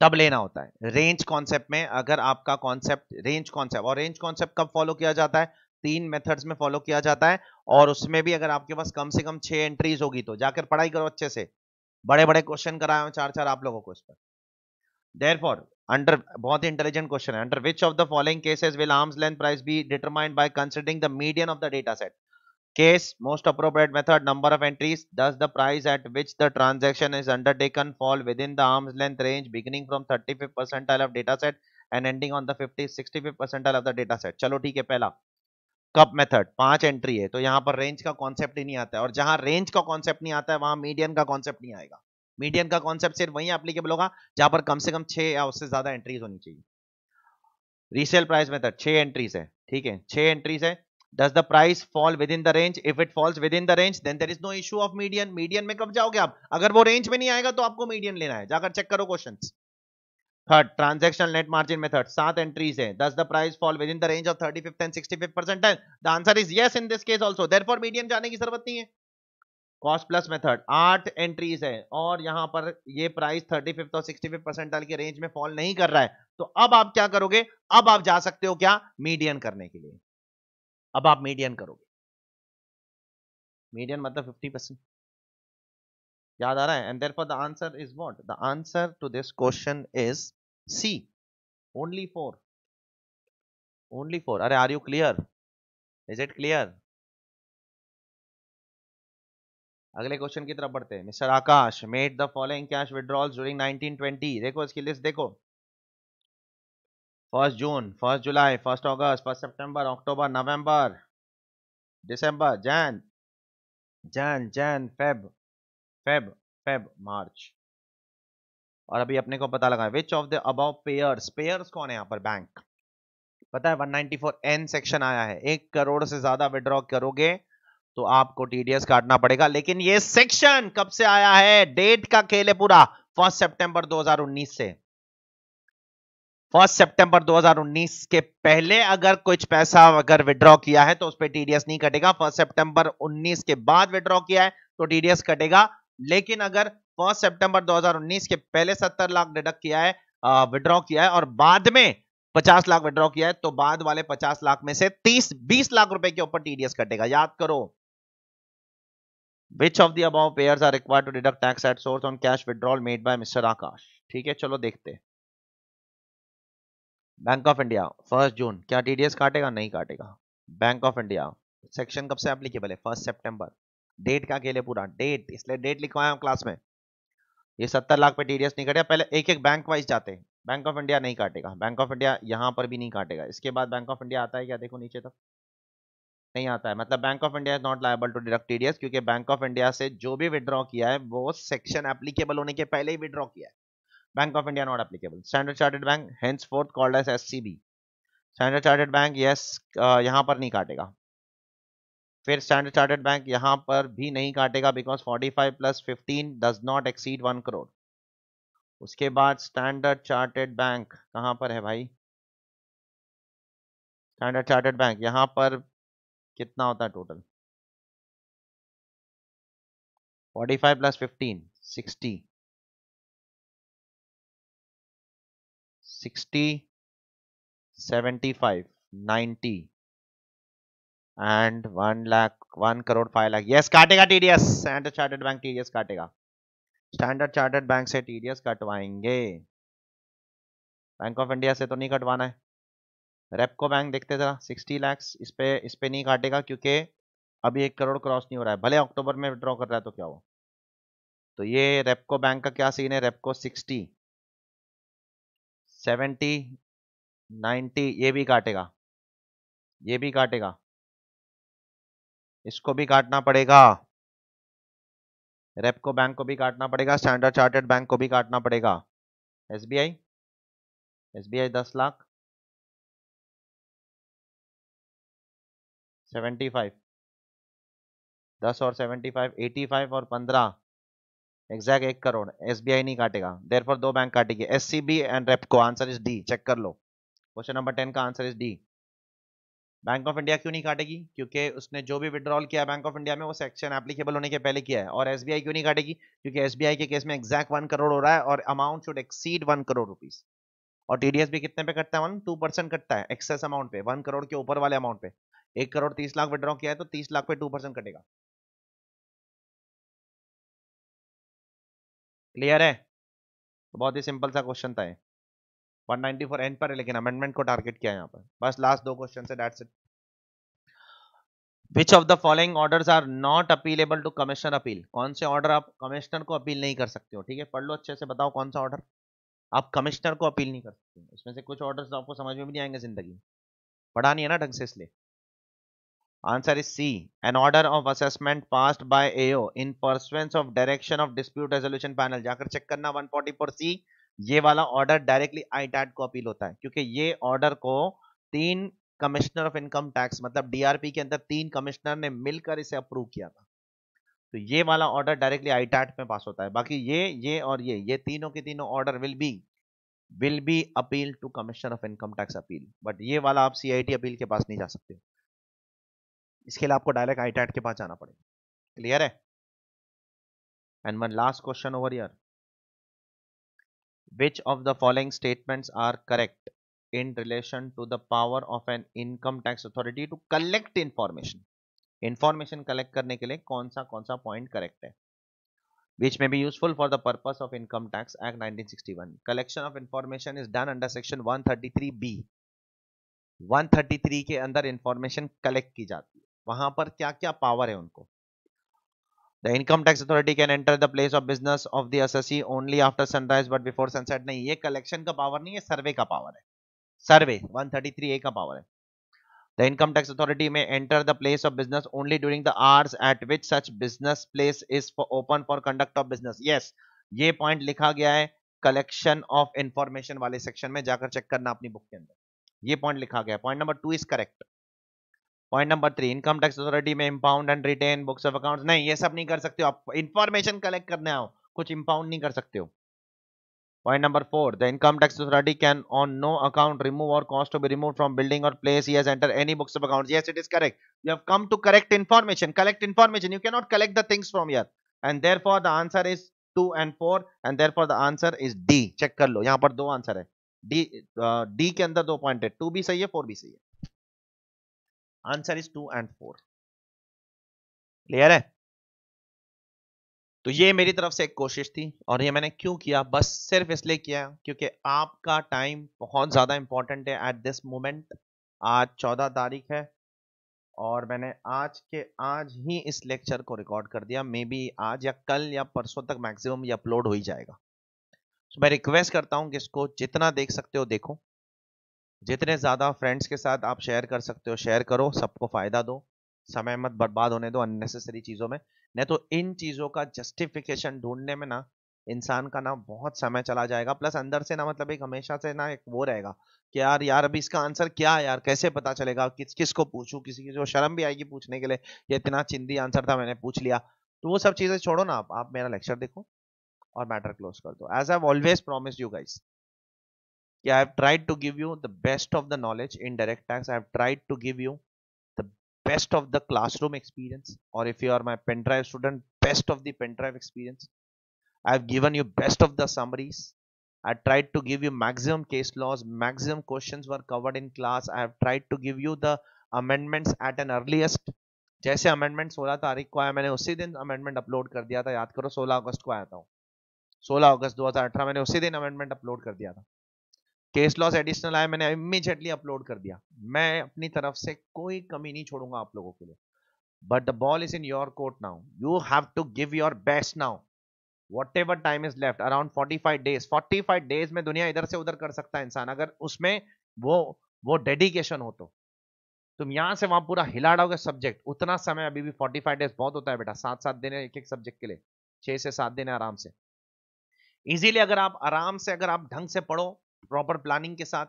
तब लेना होता है रेंज कॉन्सेप्ट में अगर आपका कॉन्सेप्ट रेंज कॉन्सेप्ट और रेंज कॉन्सेप्ट कब फॉलो किया जाता है तीन मेथड्स में फॉलो किया जाता है और उसमें भी अगर आपके पास कम से कम छह एंट्रीज होगी तो जाकर पढ़ाई करो अच्छे से बड़े बड़े क्वेश्चन कराए चार चार आप लोगों को इस पर देर under बहुत ही इंटेलिजेंट क्वेश्चन है under which of the following cases will arms length price be determined by considering the median of the data set case most appropriate method number of entries thus the price at which the transaction is undertaken fall within the arm's length range beginning from 35th percentile of data set and ending on the 50 65th percentile of the data set चलो ठीक है पहला cup method पांच entry है तो यहां पर range का कॉन्सेप्ट ही नहीं आता है और जहां रेंज का कॉन्सेप्ट नहीं आता है वहां मीडियन का कॉन्सेप्ट नहीं आएगा मीडियम का कॉन्सेप्ट सिर्फ वहीं एप्लीकेबल होगा जहां पर कम से कम छह या उससे ज्यादा एंट्रीज होनी चाहिए रीसेल प्राइस मेथड छह एंट्रीज है ठीक है छह एंट्रीज है does the price fall within the range if it falls within the range then there is no issue of median median में कब जाओगे आप अगर वो रेंज में नहीं आएगा तो आपको मीडियन लेना है जाकर चेक करो question third transaction net margin third सात एंट्रीज है does the price fall within the range of thirty fifth and sixty fifth percent the answer is yes in this case also therefore median जाने की जरूरत नहीं है cost plus method आठ entries है और यहां पर ये प्राइस थर्टी फिफ्थ और सिक्सटी फिफ्थ परसेंटाइल के रेंज में फॉल नहीं कर रहा है तो अब आप क्या करोगे अब आप जा सकते हो क्या मीडियन करने के लिए अब आप मीडियन करोगे मीडियन मतलब फिफ्टी परसेंट याद आ रहा है and therefore the answer is what the answer to this question is C only four only four अरे are you clear is it clear अगले क्वेश्चन की तरफ बढ़ते हैं mister Aakash made the following cash withdrawal during 1920 देखो इसकी list देखो first June first July first August first September October नवंबर दिसंबर Jan Jan Jan Feb Feb Feb March और अभी अपने को पता लगा विच ऑफ द अब पेयर्स पेयर्स कौन है यहाँ पर बैंक पता है 194 एन सेक्शन आया है एक करोड़ से ज्यादा विड्रॉ करोगे तो आपको टीडीएस काटना पड़ेगा लेकिन ये सेक्शन कब से आया है डेट का खेल है पूरा फर्स्ट सितंबर 2019 से फर्स्ट सितंबर 2019 के पहले अगर कुछ पैसा अगर विड्रॉ किया है तो उस पर टीडीएस नहीं कटेगा फर्स्ट सितंबर 19 के बाद विड्रॉ किया है तो टीडीएस कटेगा लेकिन अगर फर्स्ट सितंबर 2019 के पहले 70 लाख डिडक्ट किया है विड्रॉ किया है और बाद में 50 लाख विड्रॉ किया है तो बाद वाले 50 लाख में से 30 20 लाख रुपए के ऊपर टीडीएस कटेगा याद करो which of the above payers are required to deduct tax at source on cash withdrawal made by mister Akash ठीक है चलो देखते bank of India first June क्या टीडीएस काटेगा नहीं काटेगा बैंक ऑफ इंडिया सेक्शन कब से एप्लीकेबल है फर्स्ट सेप्टेम्बर डेट का अकेले पूरा डेट इसलिए डेट लिखवाया हम क्लास में ये सत्तर लाख पे टीडीएस नहीं कटेगा पहले एक एक बैंक वाइज जाते हैं बैंक ऑफ इंडिया नहीं काटेगा बैंक ऑफ इंडिया यहाँ पर भी नहीं काटेगा इसके बाद बैंक ऑफ इंडिया आता है क्या देखो नीचे तक नहीं आता है मतलब bank of India is not liable to deduct TDS क्योंकि बैंक ऑफ इंडिया से जो भी विद्रॉ किया है वो सेक्शन एप्लीकेबल होने के पहले ही विद्रॉ किया है bank of India not applicable standard chartered bank henceforth called S S standard chartered bank yes यहाँ पर नहीं काटेगा फिर स्टैंडर्ड चार्टेड बैंक यहाँ पर भी नहीं काटेगा because 45 plus fifteen does not exceed one crore उसके बाद स्टैंडर्ड चार्टेड बैंक कहाँ पर है भाई स्टैंडर्ड चार्टेड बैंक यहाँ पर कितना होता है total forty five plus fifteen sixty sixty seventy five ninety and one lakh one crore five lakh yes काटेगा TDS standard chartered bank TDS काटेगा स्टैंडर्ड चार्टर्ड बैंक से टीडीएस कटवाएंगे बैंक ऑफ इंडिया से तो नहीं कटवाना है रेपको बैंक देखते जरा सिक्सटी लैक्स इस पर इस पर नहीं काटेगा क्योंकि अभी एक करोड़ क्रॉस नहीं हो रहा है भले अक्टूबर में विड्रॉ कर रहा है तो क्या हो तो ये रेपको बैंक का क्या सीन है रेपको सिक्सटी सेवेंटी नाइन्टी ये भी काटेगा ये भी काटेगा इसको भी काटना पड़ेगा रेपको बैंक को भी काटना पड़ेगा स्टैंडर्ड चार्टेड बैंक को भी काटना पड़ेगा बी आई दस लाख सेवेंटी फाइव दस और सेवेंटी फाइव एटी फाइव और पंद्रह एग्जैक्ट एक करोड़ एसबीआई नहीं काटेगा देर फॉर दो बैंक काटेगी S C B and Repco answer is D check कर लो क्वेश्चन नंबर टेन का answer is D bank of India क्यों नहीं काटेगी क्योंकि उसने जो भी विड्रॉल किया बैंक ऑफ इंडिया में वो सेक्शन एप्लीकेबल होने के पहले किया है और एसबीआई क्यों नहीं काटेगी क्योंकि एसबीआई के केस में एक्जैक्ट वन करोड़ हो रहा है और amount should exceed one crore rupees और टीडीएस भी कितने पे कटता है वन टू परसेंट कटता है एक्सेस अमाउंट पे वन करोड़ के ऊपर वाले अमाउंट पे एक करोड़ तीस लाख विड्रॉ किया है तो तीस लाख पे टू परसेंट कटेगा क्लियर है तो बहुत ही सिंपल सा क्वेश्चन था वन नाइनटी फोर एंड पर है लेकिन अमेंडमेंट को टारगेट किया है यहाँ पर बस लास्ट दो क्वेश्चन से that's it which of the following order are not appealable to commissioner appeal कौन से ऑर्डर आप कमिश्नर को अपील नहीं कर सकते हो ठीक है पढ़ लो अच्छे से बताओ कौन सा ऑर्डर आप कमिश्नर को अपील नहीं कर सकते इसमें से कुछ ऑर्डर आपको समझ में भी नहीं आएंगे जिंदगी पढ़ा नहीं है ना ढंग से इसलिए Answer is C. An order of assessment passed by AO in pursuance of direction of dispute resolution panel. जाकर चेक करना 144 C. ये वाला ऑर्डर डायरेक्टली आई टैट को अपील होता है क्योंकि ये ऑर्डर को तीन कमिश्नर ऑफ इनकम टैक्स मतलब डीआरपी के अंदर तीन कमिश्नर ने मिलकर इसे अप्रूव किया था तो ये वाला ऑर्डर डायरेक्टली आई टैट में पास होता है बाकी ये ये और ये ये तीनों के तीनों order will be will be appeal to commissioner of income tax appeal but ये वाला आप सीआईटी अपील के पास नहीं जा सकते इसके लिए आपको डायरेक्ट आई टैट के पास जाना पड़ेगा क्लियर है and one last question over here which of the following statement are correct in relation to the power of an income tax authority to collect information information collect करने के लिए कौन सा कौन सा पॉइंट करेक्ट है which may be useful for the purpose of income tax act 1961. Sixty one collection of information is done under section one thirty three B one thirty three के अंदर इंफॉर्मेशन कलेक्ट की जाती है वहां पर क्या क्या पावर है उनको the income tax authority can enter the place of business of the assessee only after sunrise but before sunset नहीं ये कलेक्शन का पावर नहीं है सर्वे का पावर है सर्वे 133 ए का पावर है the income tax authority may enter the place of business only during the hours at which such business place is open for conduct of business yes ये पॉइंट लिखा गया है कलेक्शन ऑफ इंफॉर्मेशन वाले section में जाकर check करना अपनी book के अंदर ये पॉइंट लिखा गया point number two is correct point number three income tax authority may impound and retain books of accounts नहीं ये सब नहीं कर सकते हो आप इन्फॉर्मेशन कलेक्ट करने आओ कुछ इम्पाउंड नहीं कर सकते हो point number four the income tax authority can on no account remove और cause to be remove from building और place yes enter any books of account yes it is correct you have come to correct information collect information you cannot collect the things from here and therefore the answer is two and four and therefore the answer is D check कर लो यहाँ पर दो answer है D D uh, के अंदर दो point है टू भी सही है फोर भी सही है answer is two and four clear है तो ये मेरी तरफ से एक कोशिश थी और ये मैंने क्यों किया बस सिर्फ इसलिए किया क्योंकि आपका टाइम बहुत ज़्यादा इंपॉर्टेंट है एट दिस मोमेंट आज चौदह तारीख है और मैंने आज के आज ही इस लेक्चर को रिकॉर्ड कर दिया मे बी आज या कल या परसों तक मैक्सिमम ये अपलोड हो ही जाएगा तो मैं रिक्वेस्ट करता हूँ कि इसको जितना देख सकते हो देखो जितने ज़्यादा फ्रेंड्स के साथ आप शेयर कर सकते हो शेयर करो सबको फ़ायदा दो समय मत बर्बाद होने दो अननेसेसरी चीज़ों में नहीं तो इन चीज़ों का जस्टिफिकेशन ढूंढने में ना इंसान का ना बहुत समय चला जाएगा प्लस अंदर से ना मतलब एक हमेशा से ना एक वो रहेगा कि यार यार अभी इसका आंसर क्या है यार कैसे पता चलेगा किस किस को पूछू किसी की जो शर्म भी आएगी पूछने के लिए ये इतना चिंदी आंसर था मैंने पूछ लिया तो वो सब चीज़ें छोड़ो ना आप आप मेरा लेक्चर देखो और मैटर क्लोज कर दो as I always promise you guys yeah i've tried to give you the best of the knowledge in direct tax i've tried to give you the best of the classroom experience or if you are my pen drive student best of the pen drive experience i've given you best of the summaries i tried to give you maximum case laws maximum questions were covered in class i have tried to give you the amendments at an earliest जैसे amendment 16 तारीख को आया मैंने उसी दिन amendment upload कर दिया था याद करो 16 अगस्त को आया था 16 अगस्त 2018 मैंने उसी दिन अमेंडमेंट अपलोड कर दिया था केस लॉस एडिशनल आया मैंने इमीजिएटली अपलोड कर दिया मैं अपनी तरफ से कोई कमी नहीं छोड़ूंगा आप लोगों के लिए but the ball is in your court now you have to give your best now whatever time is left around forty five days forty five days में दुनिया इधर से उधर कर सकता है इंसान अगर उसमें वो वो डेडिकेशन हो तो तुम यहां से वहां पूरा हिला डाओगे सब्जेक्ट उतना समय अभी भी फोर्टी फाइव डेज बहुत होता है बेटा सात सात दिन एक एक सब्जेक्ट के लिए छह से सात दिन आराम से इजीली अगर आप आराम से अगर आप ढंग से पढ़ो प्रॉपर प्लानिंग के साथ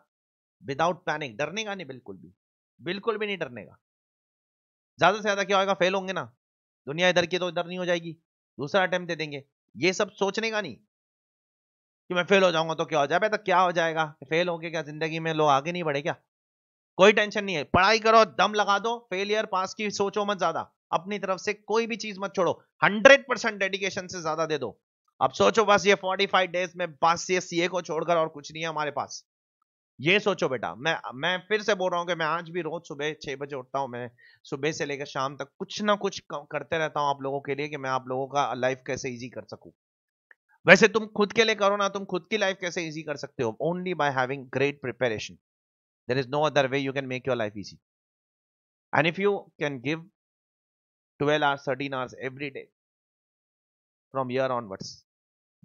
विदाउट पैनिक डरने का नहीं बिल्कुल भी बिल्कुल भी नहीं डरने का ज्यादा से ज्यादा क्या होगा फेल होंगे ना दुनिया इधर की तो इधर नहीं हो जाएगी दूसरा अटेम्प्ट दे देंगे ये सब सोचने का नहीं कि मैं फेल हो जाऊंगा तो क्या हो जाएगा तो क्या हो जाएगा फेल हो गया क्या जिंदगी में लोग आगे नहीं बढ़े क्या कोई टेंशन नहीं है पढ़ाई करो दम लगा दो फेलियर पास की सोचो मत ज्यादा अपनी तरफ से कोई भी चीज मत छोड़ो हंड्रेड परसेंट डेडिकेशन से ज्यादा दे दो अब सोचो बस ये 45 डेज में बस ये सीए को छोड़कर और कुछ नहीं है हमारे पास ये सोचो बेटा मैं मैं फिर से बोल रहा हूँ कि मैं आज भी रोज सुबह छह बजे उठता हूँ मैं सुबह से लेकर शाम तक कुछ ना कुछ करते रहता हूँ आप लोगों के लिए कि मैं आप लोगों का लाइफ कैसे ईजी कर सकूँ वैसे तुम खुद के लिए करो ना तुम खुद की लाइफ कैसे ईजी कर सकते हो only by having great preparation there is no other way you can make your life easy and if you can give 12 hours 13 hours every day from here onwards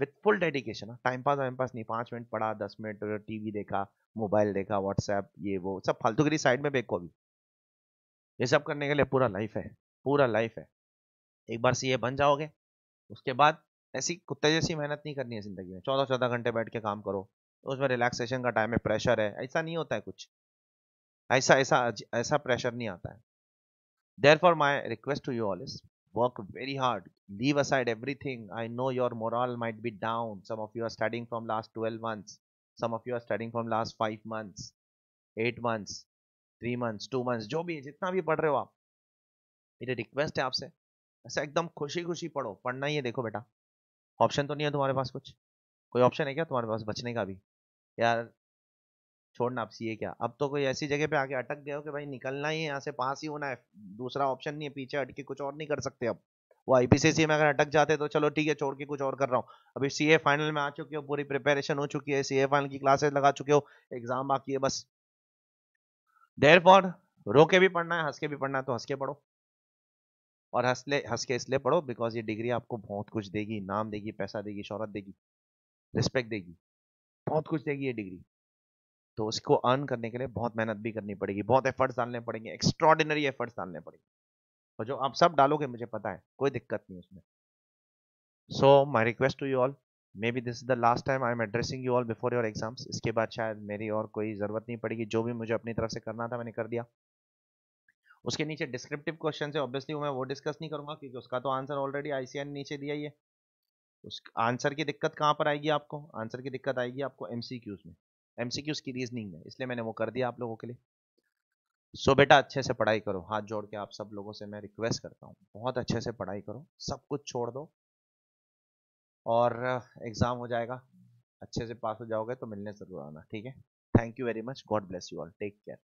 with full dedication time pass वाइम pass नहीं पाँच minute पढ़ा दस minute TV देखा mobile देखा WhatsApp ये वो सब फालतूगिरी साइड में बेको भी ये सब करने के लिए पूरा लाइफ है पूरा लाइफ है एक बार सी ए बन जाओगे उसके बाद ऐसी कुत्ते जैसी मेहनत नहीं करनी है ज़िंदगी में चौदह चौदह घंटे बैठ के काम करो उसमें रिलैक्सेशन का टाइम है प्रेशर है ऐसा नहीं होता है कुछ ऐसा ऐसा ऐसा प्रेशर नहीं आता है therefore my request to you all is work very hard leave aside everything i know your morale might be down some of you are studying from last 12 months some of you are studying from last 5 months 8 months 3 months 2 months जो भी जितना भी पढ़ रहे हो आप मेरी request है आपसे aisa ekdam khushi khushi padho padhna hi hai dekho beta option to nahi hai tumhare paas kuch koi option hai kya tumhare paas bachne ka bhi yaar छोड़ना आप सीए क्या अब तो कोई ऐसी जगह पे आके अटक गए हो कि भाई निकलना ही है यहाँ से पास ही होना है दूसरा ऑप्शन नहीं है पीछे हटके कुछ और नहीं कर सकते अब वो आईपीसीसी में अगर अटक जाते तो चलो ठीक है छोड़ के कुछ और कर रहा हूँ अभी सीए फाइनल में आ चुके हो पूरी प्रिपेरेशन हो चुकी है सीए फाइनल की क्लासेस लगा चुके हो एग्जाम बाकी है बस देर फॉर रो के भी पढ़ना है हंस के भी पढ़ना है तो हंस के पढ़ो और हंस ले हंस के इसलिए पढ़ो बिकॉज ये डिग्री आपको बहुत कुछ देगी नाम देगी पैसा देगी शोहरत देगी रिस्पेक्ट देगी बहुत कुछ देगी ये डिग्री तो उसको अर्न करने के लिए बहुत मेहनत भी करनी पड़ेगी बहुत एफर्ट्स डालने पड़ेंगे एक्स्ट्रॉडिनरी एफर्ट्स डालने पड़ेंगे और जो आप सब डालोगे मुझे पता है कोई दिक्कत नहीं उसमें so my request to you all may be this is the last time I am addressing you all before your exams इसके बाद शायद मेरी और कोई ज़रूरत नहीं पड़ेगी जो भी मुझे अपनी तरफ से करना था मैंने कर दिया उसके नीचे डिस्क्रिप्टिव क्वेश्चन है ऑब्वियसली मैं वो डिस्कस नहीं करूंगा क्योंकि उसका तो आंसर ऑलरेडी आई नीचे दिया ही है उस आंसर की दिक्कत कहाँ पर आएगी आपको आंसर की दिक्कत आएगी आपको एम में एमसीक्यू की रीजनिंग में इसलिए मैंने वो कर दिया आप लोगों के लिए सो बेटा अच्छे से पढ़ाई करो हाथ जोड़ के आप सब लोगों से मैं रिक्वेस्ट करता हूँ बहुत अच्छे से पढ़ाई करो सब कुछ छोड़ दो और एग्ज़ाम हो जाएगा अच्छे से पास हो जाओगे तो मिलने ज़रूर आना ठीक है thank you very much God bless you all take care